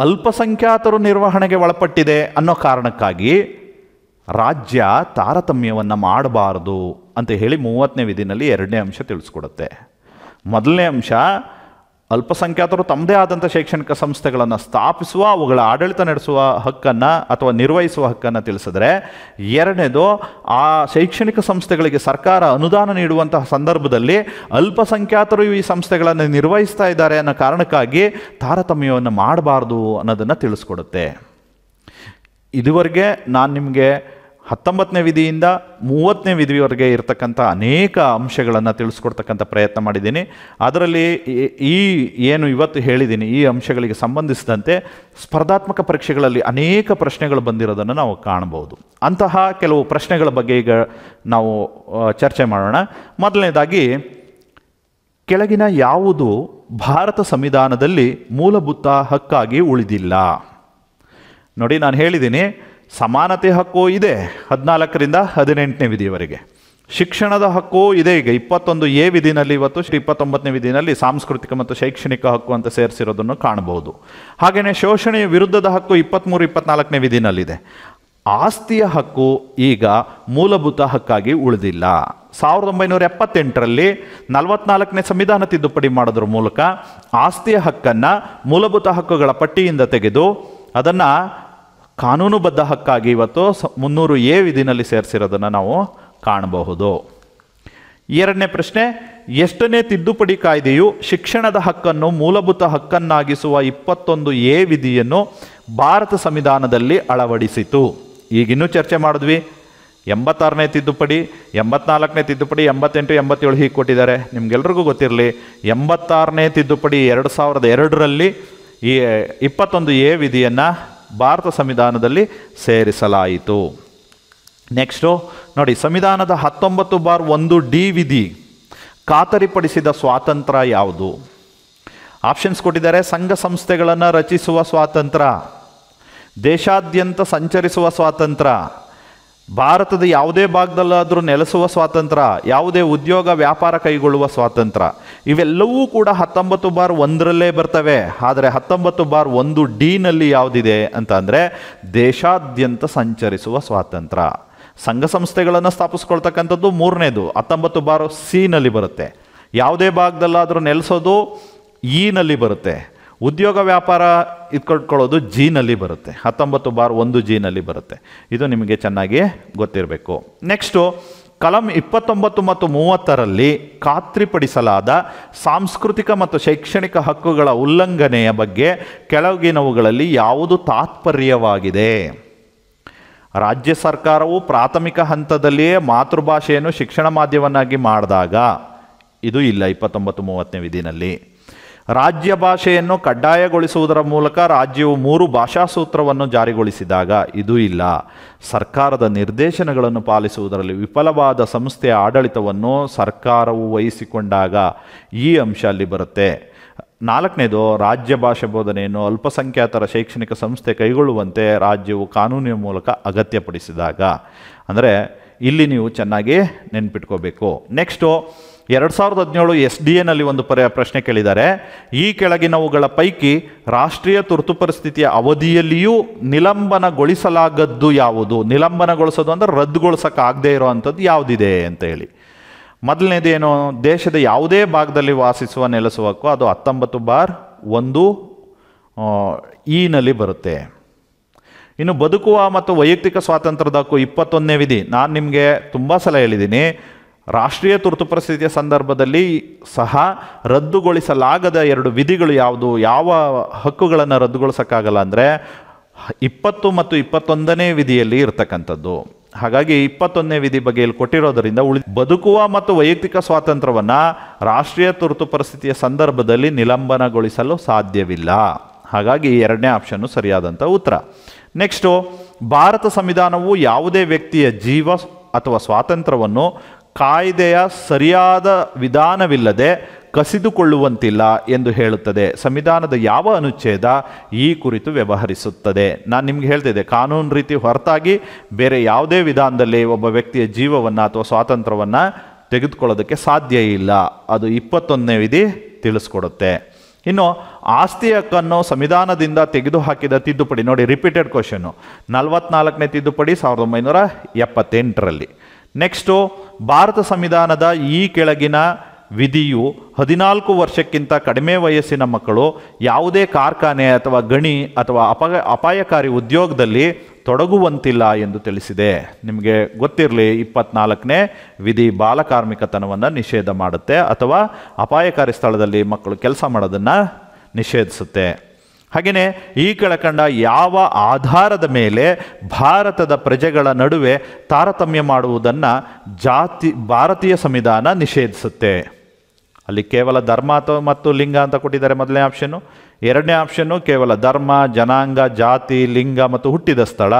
ಅಲ್ಪಸಂಖ್ಯಾತರು ನಿರ್ವಹಣೆಗೆ ಒಳಪಟ್ಟಿದೆ ಅನ್ನೋ ಕಾರಣಕ್ಕಾಗಿ ರಾಜ್ಯ ತಾರತಮ್ಯವನ್ನು ಮಾಡಬಾರದು ಅಂತ ಹೇಳಿ ಮೂವತ್ತನೇ ವಿಧಿನಲ್ಲಿ ಎರಡನೇ ಅಂಶ ತಿಳಿಸ್ಕೊಡುತ್ತೆ ಮೊದಲನೇ ಅಂಶ ಅಲ್ಪಸಂಖ್ಯಾತರು ತಮ್ಮದೇ ಆದಂಥ ಶೈಕ್ಷಣಿಕ ಸಂಸ್ಥೆಗಳನ್ನು ಸ್ಥಾಪಿಸುವ ಅವುಗಳ ಆಡಳಿತ ನಡೆಸುವ ಹಕ್ಕನ್ನು ಅಥವಾ ನಿರ್ವಹಿಸುವ ಹಕ್ಕನ್ನು ತಿಳಿಸಿದ್ರೆ ಎರಡನೇದು ಆ ಶೈಕ್ಷಣಿಕ ಸಂಸ್ಥೆಗಳಿಗೆ ಸರ್ಕಾರ ಅನುದಾನ ನೀಡುವಂತಹ ಸಂದರ್ಭದಲ್ಲಿ ಅಲ್ಪಸಂಖ್ಯಾತರು ಈ ಸಂಸ್ಥೆಗಳನ್ನು ನಿರ್ವಹಿಸ್ತಾ ಇದ್ದಾರೆ ಅನ್ನೋ ಕಾರಣಕ್ಕಾಗಿ ತಾರತಮ್ಯವನ್ನು ಮಾಡಬಾರ್ದು ಅನ್ನೋದನ್ನು ತಿಳಿಸ್ಕೊಡುತ್ತೆ ಇದುವರೆಗೆ ನಾನು ನಿಮಗೆ ಹತ್ತೊಂಬತ್ತನೇ ವಿಧಿಯಿಂದ ಮೂವತ್ತನೇ ವಿಧಿವರೆಗೆ ಇರತಕ್ಕಂಥ ಅನೇಕ ಅಂಶಗಳನ್ನು ತಿಳಿಸ್ಕೊಡ್ತಕ್ಕಂಥ ಪ್ರಯತ್ನ ಮಾಡಿದ್ದೀನಿ ಅದರಲ್ಲಿ ಈ ಏನು ಇವತ್ತು ಹೇಳಿದ್ದೀನಿ ಈ ಅಂಶಗಳಿಗೆ ಸಂಬಂಧಿಸಿದಂತೆ ಸ್ಪರ್ಧಾತ್ಮಕ ಪರೀಕ್ಷೆಗಳಲ್ಲಿ ಅನೇಕ ಪ್ರಶ್ನೆಗಳು ಬಂದಿರೋದನ್ನು ನಾವು ಕಾಣಬಹುದು ಅಂತಹ ಕೆಲವು ಪ್ರಶ್ನೆಗಳ ಬಗ್ಗೆ ಈಗ ನಾವು ಚರ್ಚೆ ಮಾಡೋಣ ಮೊದಲನೇದಾಗಿ ಕೆಳಗಿನ ಯಾವುದು ಭಾರತ ಸಂವಿಧಾನದಲ್ಲಿ ಮೂಲಭೂತ ಹಕ್ಕಾಗಿ ಉಳಿದಿಲ್ಲ ನೋಡಿ ನಾನು ಹೇಳಿದ್ದೀನಿ ಸಮಾನತೆ ಹಕ್ಕು ಇದೆ ಹದಿನಾಲ್ಕರಿಂದ ಹದಿನೆಂಟನೇ ವಿಧಿಯವರೆಗೆ ಶಿಕ್ಷಣದ ಹಕ್ಕು ಇದೆ ಈಗ ಇಪ್ಪತ್ತೊಂದು ಎ ವಿಧಿನಲ್ಲಿ ಇವತ್ತು ಶ್ರೀ ಇಪ್ಪತ್ತೊಂಬತ್ತನೇ ವಿಧಿನಲ್ಲಿ ಸಾಂಸ್ಕೃತಿಕ ಮತ್ತು ಶೈಕ್ಷಣಿಕ ಹಕ್ಕು ಅಂತ ಸೇರಿಸಿರೋದನ್ನು ಕಾಣಬಹುದು ಹಾಗೆಯೇ ಶೋಷಣೆಯ ವಿರುದ್ಧದ ಹಕ್ಕು ಇಪ್ಪತ್ತ್ಮೂರು ಇಪ್ಪತ್ನಾಲ್ಕನೇ ವಿಧಿನಲ್ಲಿದೆ ಆಸ್ತಿಯ ಹಕ್ಕು ಈಗ ಮೂಲಭೂತ ಹಕ್ಕಾಗಿ ಉಳಿದಿಲ್ಲ ಸಾವಿರದ ಒಂಬೈನೂರ ಎಪ್ಪತ್ತೆಂಟರಲ್ಲಿ ನಲವತ್ನಾಲ್ಕನೇ ಸಂವಿಧಾನ ತಿದ್ದುಪಡಿ ಮಾಡೋದ್ರ ಮೂಲಕ ಆಸ್ತಿಯ ಹಕ್ಕನ್ನು ಮೂಲಭೂತ ಹಕ್ಕುಗಳ ಪಟ್ಟಿಯಿಂದ ತೆಗೆದು ಅದನ್ನು ಕಾನೂನುಬದ್ಧ ಹಕ್ಕಾಗಿ ಇವತ್ತು ಮುನ್ನೂರು ಎ ವಿಧಿನಲ್ಲಿ ಸೇರಿಸಿರೋದನ್ನು ನಾವು ಕಾಣಬಹುದು ಎರಡನೇ ಪ್ರಶ್ನೆ ಎಷ್ಟನೇ ತಿದ್ದುಪಡಿ ಕಾಯ್ದೆಯು ಶಿಕ್ಷಣದ ಹಕ್ಕನ್ನು ಮೂಲಭೂತ ಹಕ್ಕನ್ನಾಗಿಸುವ ಇಪ್ಪತ್ತೊಂದು ಎ ವಿಧಿಯನ್ನು ಭಾರತ ಸಂವಿಧಾನದಲ್ಲಿ ಅಳವಡಿಸಿತು ಈಗಿನ್ನೂ ಚರ್ಚೆ ಮಾಡಿದ್ವಿ ಎಂಬತ್ತಾರನೇ ತಿದ್ದುಪಡಿ ಎಂಬತ್ನಾಲ್ಕನೇ ತಿದ್ದುಪಡಿ ಎಂಬತ್ತೆಂಟು ಎಂಬತ್ತೇಳು ಹೀಗೆ ಕೊಟ್ಟಿದ್ದಾರೆ ನಿಮಗೆಲ್ರಿಗೂ ಗೊತ್ತಿರಲಿ ಎಂಬತ್ತಾರನೇ ತಿದ್ದುಪಡಿ ಎರಡು ಸಾವಿರದ ಎರಡರಲ್ಲಿ ಈ ಇಪ್ಪತ್ತೊಂದು ಎ ವಿಧಿಯನ್ನು ಭಾರತ ಸಂವಿಧಾನದಲ್ಲಿ ಸೇರಿಸಲಾಯಿತು ನೆಕ್ಸ್ಟು ನೋಡಿ ಸಂವಿಧಾನದ ಹತ್ತೊಂಬತ್ತು ಬಾರ್ ಒಂದು ಡಿ ವಿಧಿ ಖಾತರಿಪಡಿಸಿದ ಸ್ವಾತಂತ್ರ್ಯ ಯಾವುದು ಆಪ್ಷನ್ಸ್ ಕೊಟ್ಟಿದ್ದಾರೆ ಸಂಘ ಸಂಸ್ಥೆಗಳನ್ನು ರಚಿಸುವ ಸ್ವಾತಂತ್ರ್ಯ ದೇಶಾದ್ಯಂತ ಸಂಚರಿಸುವ ಸ್ವಾತಂತ್ರ್ಯ ಭಾರತದ ಯಾವುದೇ ಭಾಗದಲ್ಲಾದರೂ ನೆಲೆಸುವ ಸ್ವಾತಂತ್ರ್ಯ ಯಾವುದೇ ಉದ್ಯೋಗ ವ್ಯಾಪಾರ ಕೈಗೊಳ್ಳುವ ಸ್ವಾತಂತ್ರ್ಯ ಇವೆಲ್ಲವೂ ಕೂಡ ಹತ್ತೊಂಬತ್ತು ಬಾರ್ ಒಂದರಲ್ಲೇ ಬರ್ತವೆ ಆದರೆ ಹತ್ತೊಂಬತ್ತು ಬಾರ್ ಒಂದು ಡಿನಲ್ಲಿ ಯಾವುದಿದೆ ಅಂತ ಅಂದರೆ ದೇಶಾದ್ಯಂತ ಸಂಚರಿಸುವ ಸ್ವಾತಂತ್ರ್ಯ ಸಂಘ ಸಂಸ್ಥೆಗಳನ್ನು ಸ್ಥಾಪಿಸ್ಕೊಳ್ತಕ್ಕಂಥದ್ದು ಮೂರನೇದು ಹತ್ತೊಂಬತ್ತು ಬಾರ್ ಸಿನಲ್ಲಿ ಬರುತ್ತೆ ಯಾವುದೇ ಭಾಗದಲ್ಲಾದರೂ ನೆಲೆಸೋದು ಇನಲ್ಲಿ ಬರುತ್ತೆ ಉದ್ಯೋಗ ವ್ಯಾಪಾರ ಇದು ಜೀನಲ್ಲಿ ಬರುತ್ತೆ ಹತ್ತೊಂಬತ್ತು ಬಾರ್ ಒಂದು ಜೀನಲ್ಲಿ ಬರುತ್ತೆ ಇದು ನಿಮಗೆ ಚೆನ್ನಾಗಿ ಗೊತ್ತಿರಬೇಕು ನೆಕ್ಸ್ಟು ಕಲಂ ಇಪ್ಪತ್ತೊಂಬತ್ತು ಮತ್ತು ಮೂವತ್ತರಲ್ಲಿ ಖಾತ್ರಿಪಡಿಸಲಾದ ಸಾಂಸ್ಕೃತಿಕ ಮತ್ತು ಶೈಕ್ಷಣಿಕ ಹಕ್ಕುಗಳ ಉಲ್ಲಂಘನೆಯ ಬಗ್ಗೆ ಕೆಳಗಿನವುಗಳಲ್ಲಿ ಯಾವುದು ತಾತ್ಪರ್ಯವಾಗಿದೆ ರಾಜ್ಯ ಸರ್ಕಾರವು ಪ್ರಾಥಮಿಕ ಹಂತದಲ್ಲಿಯೇ ಮಾತೃಭಾಷೆಯನ್ನು ಶಿಕ್ಷಣ ಮಾಧ್ಯಮನಾಗಿ ಮಾಡಿದಾಗ ಇದು ಇಲ್ಲ ಇಪ್ಪತ್ತೊಂಬತ್ತು ಮೂವತ್ತನೇ ವಿಧಿನಲ್ಲಿ ರಾಜ್ಯ ಭಾಷೆಯನ್ನು ಕಡ್ಡಾಯಗೊಳಿಸುವುದರ ಮೂಲಕ ರಾಜ್ಯವು ಮೂರು ಭಾಷಾ ಸೂತ್ರವನ್ನು ಜಾರಿಗೊಳಿಸಿದಾಗ ಇದು ಇಲ್ಲ ಸರ್ಕಾರದ ನಿರ್ದೇಶನಗಳನ್ನು ಪಾಲಿಸುವುದರಲ್ಲಿ ವಿಫಲವಾದ ಸಂಸ್ಥೆಯ ಆಡಳಿತವನ್ನು ಸರ್ಕಾರವು ವಹಿಸಿಕೊಂಡಾಗ ಈ ಅಂಶ ಅಲ್ಲಿ ಬರುತ್ತೆ ನಾಲ್ಕನೇದು ರಾಜ್ಯ ಭಾಷೆ ಬೋಧನೆಯನ್ನು ಅಲ್ಪಸಂಖ್ಯಾತರ ಶೈಕ್ಷಣಿಕ ಸಂಸ್ಥೆ ಕೈಗೊಳ್ಳುವಂತೆ ರಾಜ್ಯವು ಕಾನೂನಿನ ಮೂಲಕ ಅಗತ್ಯಪಡಿಸಿದಾಗ ಅಂದರೆ ಇಲ್ಲಿ ನೀವು ಚೆನ್ನಾಗಿ ನೆನ್ಪಿಟ್ಕೋಬೇಕು ನೆಕ್ಸ್ಟು ಎರಡು ಸಾವಿರದ ಹದಿನೇಳು ಎಸ್ ಡಿ ಎನಲ್ಲಿ ಒಂದು ಪರ ಪ್ರಶ್ನೆ ಕೇಳಿದ್ದಾರೆ ಈ ಕೆಳಗಿನವುಗಳ ಪೈಕಿ ರಾಷ್ಟ್ರೀಯ ತುರ್ತು ಪರಿಸ್ಥಿತಿಯ ಅವಧಿಯಲ್ಲಿಯೂ ನಿಲಂಬನಗೊಳಿಸಲಾಗದ್ದು ಯಾವುದು ನಿಲಂಬನಗೊಳಿಸೋದು ಅಂದರೆ ರದ್ದುಗೊಳಿಸೋಕ್ಕಾಗದೇ ಅಂಥದ್ದು ಯಾವುದಿದೆ ಅಂತ ಹೇಳಿ ಮೊದಲನೇದೇನು ದೇಶದ ಯಾವುದೇ ಭಾಗದಲ್ಲಿ ವಾಸಿಸುವ ನೆಲೆಸುವಕ್ಕೂ ಅದು ಹತ್ತೊಂಬತ್ತು ಬಾರ್ ಒಂದು ಇನಲ್ಲಿ ಬರುತ್ತೆ ಇನ್ನು ಬದುಕುವ ಮತ್ತು ವೈಯಕ್ತಿಕ ಸ್ವಾತಂತ್ರ್ಯದಕ್ಕೂ ಇಪ್ಪತ್ತೊಂದನೇ ವಿಧಿ ನಾನು ನಿಮಗೆ ತುಂಬ ಸಲ ಹೇಳಿದ್ದೀನಿ ರಾಷ್ಟ್ರೀಯ ತುರ್ತು ಪರಿಸ್ಥಿತಿಯ ಸಂದರ್ಭದಲ್ಲಿ ಸಹ ರದ್ದುಗೊಳಿಸಲಾಗದ ಎರಡು ವಿಧಿಗಳು ಯಾವುದು ಯಾವ ಹಕ್ಕುಗಳನ್ನು ರದ್ದುಗೊಳಿಸೋಕ್ಕಾಗಲ್ಲ ಅಂದರೆ ಇಪ್ಪತ್ತು ಮತ್ತು ಇಪ್ಪತ್ತೊಂದನೇ ವಿಧಿಯಲ್ಲಿ ಇರತಕ್ಕಂಥದ್ದು ಹಾಗಾಗಿ ಇಪ್ಪತ್ತೊಂದನೇ ವಿಧಿ ಬಗ್ಗೆ ಇಲ್ಲಿ ಕೊಟ್ಟಿರೋದರಿಂದ ಉಳಿ ಬದುಕುವ ಮತ್ತು ವೈಯಕ್ತಿಕ ಸ್ವಾತಂತ್ರ್ಯವನ್ನು ರಾಷ್ಟ್ರೀಯ ತುರ್ತು ಪರಿಸ್ಥಿತಿಯ ಸಂದರ್ಭದಲ್ಲಿ ನಿಲಂಬನಗೊಳಿಸಲು ಸಾಧ್ಯವಿಲ್ಲ ಹಾಗಾಗಿ ಎರಡನೇ ಆಪ್ಷನ್ನು ಸರಿಯಾದಂಥ ಉತ್ತರ ನೆಕ್ಸ್ಟು ಭಾರತ ಸಂವಿಧಾನವು ಯಾವುದೇ ವ್ಯಕ್ತಿಯ ಜೀವ ಅಥವಾ ಸ್ವಾತಂತ್ರ್ಯವನ್ನು ಕಾಯ್ದೆಯ ಸರಿಯಾದ ವಿಧಾನವಿಲ್ಲದೆ ಕಸಿದುಕೊಳ್ಳುವಂತಿಲ್ಲ ಎಂದು ಹೇಳುತ್ತದೆ ಸಂವಿಧಾನದ ಯಾವ ಅನುಚ್ಛೇದ ಈ ಕುರಿತು ವ್ಯವಹರಿಸುತ್ತದೆ ನಾನು ನಿಮಗೆ ಹೇಳ್ತಿದ್ದೆ ಕಾನೂನು ರೀತಿ ಹೊರತಾಗಿ ಬೇರೆ ಯಾವುದೇ ವಿಧಾನದಲ್ಲಿ ಒಬ್ಬ ವ್ಯಕ್ತಿಯ ಜೀವವನ್ನು ಅಥವಾ ಸ್ವಾತಂತ್ರ್ಯವನ್ನು ತೆಗೆದುಕೊಳ್ಳೋದಕ್ಕೆ ಸಾಧ್ಯ ಇಲ್ಲ ಅದು ಇಪ್ಪತ್ತೊಂದನೇ ವಿಧಿ ತಿಳಿಸ್ಕೊಡುತ್ತೆ ಇನ್ನು ಆಸ್ತಿ ಹಕ್ಕನ್ನು ಸಂವಿಧಾನದಿಂದ ತೆಗೆದುಹಾಕಿದ ತಿದ್ದುಪಡಿ ನೋಡಿ ರಿಪೀಟೆಡ್ ಕ್ವಶನ್ನು ನಲವತ್ನಾಲ್ಕನೇ ತಿದ್ದುಪಡಿ ಸಾವಿರದ ಒಂಬೈನೂರ ಎಪ್ಪತ್ತೆಂಟರಲ್ಲಿ ನೆಕ್ಸ್ಟು ಭಾರತ ಸಂವಿಧಾನದ ಈ ಕೆಳಗಿನ ವಿಧಿಯು ಹದಿನಾಲ್ಕು ವರ್ಷಕ್ಕಿಂತ ಕಡಿಮೆ ವಯಸ್ಸಿನ ಮಕ್ಕಳು ಯಾವುದೇ ಕಾರ್ಖಾನೆ ಅಥವಾ ಗಣಿ ಅಥವಾ ಅಪ ಅಪಾಯಕಾರಿ ಉದ್ಯೋಗದಲ್ಲಿ ತೊಡಗುವಂತಿಲ್ಲ ಎಂದು ತಿಳಿಸಿದೆ ನಿಮಗೆ ಗೊತ್ತಿರಲಿ ಇಪ್ಪತ್ನಾಲ್ಕನೇ ವಿಧಿ ಬಾಲಕಾರ್ಮಿಕತನವನ್ನು ನಿಷೇಧ ಮಾಡುತ್ತೆ ಅಥವಾ ಅಪಾಯಕಾರಿ ಸ್ಥಳದಲ್ಲಿ ಮಕ್ಕಳು ಕೆಲಸ ಮಾಡೋದನ್ನು ನಿಷೇಧಿಸುತ್ತೆ ಹಾಗೆಯೇ ಈ ಕೆಳಕಂಡ ಯಾವ ಆಧಾರದ ಮೇಲೆ ಭಾರತದ ಪ್ರಜೆಗಳ ನಡುವೆ ತಾರತಮ್ಯ ಮಾಡುವುದನ್ನು ಜಾತಿ ಭಾರತೀಯ ಸಂವಿಧಾನ ನಿಷೇಧಿಸುತ್ತೆ ಅಲ್ಲಿ ಕೇವಲ ಧರ್ಮ ಅಥವಾ ಮತ್ತು ಲಿಂಗ ಅಂತ ಕೊಟ್ಟಿದ್ದಾರೆ ಮೊದಲನೇ ಆಪ್ಷನ್ನು ಎರಡನೇ ಆಪ್ಷನ್ನು ಕೇವಲ ಧರ್ಮ ಜನಾಂಗ ಜಾತಿ ಲಿಂಗ ಮತ್ತು ಹುಟ್ಟಿದ ಸ್ಥಳ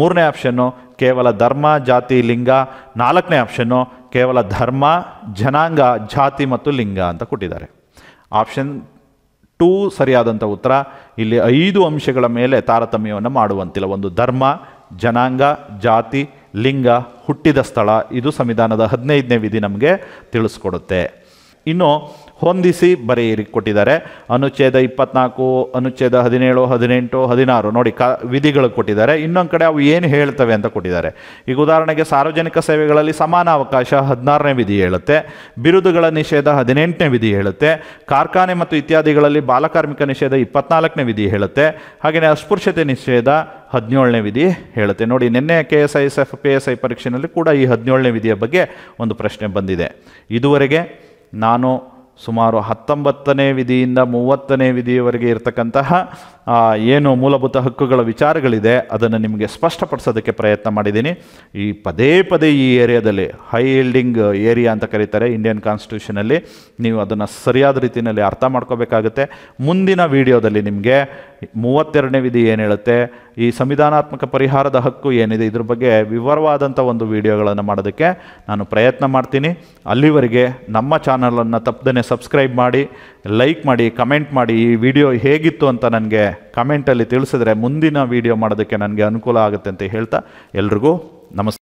ಮೂರನೇ ಆಪ್ಷನ್ನು ಕೇವಲ ಧರ್ಮ ಜಾತಿ ಲಿಂಗ ನಾಲ್ಕನೇ ಆಪ್ಷನ್ನು ಕೇವಲ ಧರ್ಮ ಜನಾಂಗ ಜಾತಿ ಮತ್ತು ಲಿಂಗ ಅಂತ ಕೊಟ್ಟಿದ್ದಾರೆ ಆಪ್ಷನ್ ಟೂ ಸರಿಯಾದಂಥ ಉತ್ತರ ಇಲ್ಲಿ ಐದು ಅಂಶಗಳ ಮೇಲೆ ತಾರತಮ್ಯವನ್ನು ಮಾಡುವಂತಿಲ್ಲ ಒಂದು ಧರ್ಮ ಜನಾಂಗ ಜಾತಿ ಲಿಂಗ ಹುಟ್ಟಿದ ಸ್ಥಳ ಇದು ಸಂವಿಧಾನದ ಹದಿನೈದನೇ ವಿಧಿ ನಮಗೆ ತಿಳಿಸ್ಕೊಡುತ್ತೆ ಇನ್ನು ಹೊಂದಿಸಿ ಬರೆಯಿರಿ ಕೊಟ್ಟಿದ್ದಾರೆ ಅನುಚ್ಛೇದ ಇಪ್ಪತ್ನಾಲ್ಕು ಅನುಚ್ಛೇದ ಹದಿನೇಳು ಹದಿನೆಂಟು ಹದಿನಾರು ನೋಡಿ ಕ ವಿಧಿಗಳು ಕೊಟ್ಟಿದ್ದಾರೆ ಇನ್ನೊಂದು ಕಡೆ ಅವು ಏನು ಹೇಳ್ತವೆ ಅಂತ ಕೊಟ್ಟಿದ್ದಾರೆ ಈಗ ಉದಾಹರಣೆಗೆ ಸಾರ್ವಜನಿಕ ಸೇವೆಗಳಲ್ಲಿ ಸಮಾನ ಅವಕಾಶ ಹದಿನಾರನೇ ವಿಧಿ ಹೇಳುತ್ತೆ ಬಿರುದುಗಳ ನಿಷೇಧ ಹದಿನೆಂಟನೇ ವಿಧಿ ಹೇಳುತ್ತೆ ಕಾರ್ಖಾನೆ ಮತ್ತು ಇತ್ಯಾದಿಗಳಲ್ಲಿ ಬಾಲಕಾರ್ಮಿಕ ನಿಷೇಧ ಇಪ್ಪತ್ನಾಲ್ಕನೇ ವಿಧಿ ಹೇಳುತ್ತೆ ಹಾಗೆಯೇ ಅಸ್ಪೃಶ್ಯತೆ ನಿಷೇಧ ಹದಿನೇಳನೇ ವಿಧಿ ಹೇಳುತ್ತೆ ನೋಡಿ ನಿನ್ನೆ K S I S F P S I ಪರೀಕ್ಷೆಯಲ್ಲಿ ಕೂಡ ಈ ಹದಿನೇಳನೇ ವಿಧಿಯ ಬಗ್ಗೆ ಒಂದು ಪ್ರಶ್ನೆ ಬಂದಿದೆ ಇದುವರೆಗೆ ನಾನು ಸುಮಾರು ಹತ್ತೊಂಬತ್ತನೇ ವಿಧಿಯಿಂದ ಮೂವತ್ತನೇ ವಿಧಿಯವರೆಗೆ ಇರತಕ್ಕಂತಹ ಏನು ಮೂಲಭೂತ ಹಕ್ಕುಗಳ ವಿಚಾರಗಳಿದೆ ಅದನ್ನು ನಿಮಗೆ ಸ್ಪಷ್ಟಪಡಿಸೋದಕ್ಕೆ ಪ್ರಯತ್ನ ಮಾಡಿದ್ದೀನಿ ಈ ಪದೇ ಪದೇ ಈ ಏರಿಯಾದಲ್ಲಿ ಹೈ ಇಲ್ಡಿಂಗ್ ಏರಿಯಾ ಅಂತ ಕರೀತಾರೆ ಇಂಡಿಯನ್ ಕಾನ್ಸ್ಟಿಟ್ಯೂಷನಲ್ಲಿ ನೀವು ಅದನ್ನು ಸರಿಯಾದ ರೀತಿಯಲ್ಲಿ ಅರ್ಥ ಮಾಡ್ಕೋಬೇಕಾಗುತ್ತೆ ಮುಂದಿನ ವಿಡಿಯೋದಲ್ಲಿ ನಿಮಗೆ ಮೂವತ್ತೆರಡನೇ ವಿಧಿ ಏನು ಹೇಳುತ್ತೆ ಈ ಸಂವಿಧಾನಾತ್ಮಕ ಪರಿಹಾರದ ಹಕ್ಕು ಏನಿದೆ ಇದ್ರ ಬಗ್ಗೆ ವಿವರವಾದಂಥ ಒಂದು ವಿಡಿಯೋಗಳನ್ನು ಮಾಡೋದಕ್ಕೆ ನಾನು ಪ್ರಯತ್ನ ಮಾಡ್ತೀನಿ ಅಲ್ಲಿವರೆಗೆ ನಮ್ಮ ಚಾನಲನ್ನು ತಪ್ಪದೇ ಸಬ್ಸ್ಕ್ರೈಬ್ ಮಾಡಿ ಲೈಕ್ ಮಾಡಿ ಕಮೆಂಟ್ ಮಾಡಿ ಈ ವಿಡಿಯೋ ಹೇಗಿತ್ತು ಅಂತ ನನಗೆ ಕಮೆಂಟಲ್ಲಿ ತಿಳಿಸಿದ್ರೆ ಮುಂದಿನ ವಿಡಿಯೋ ಮಾಡೋದಕ್ಕೆ ನನಗೆ ಅನುಕೂಲ ಆಗುತ್ತೆ ಅಂತ ಹೇಳ್ತಾ ಎಲ್ರಿಗೂ ನಮಸ್ತೆ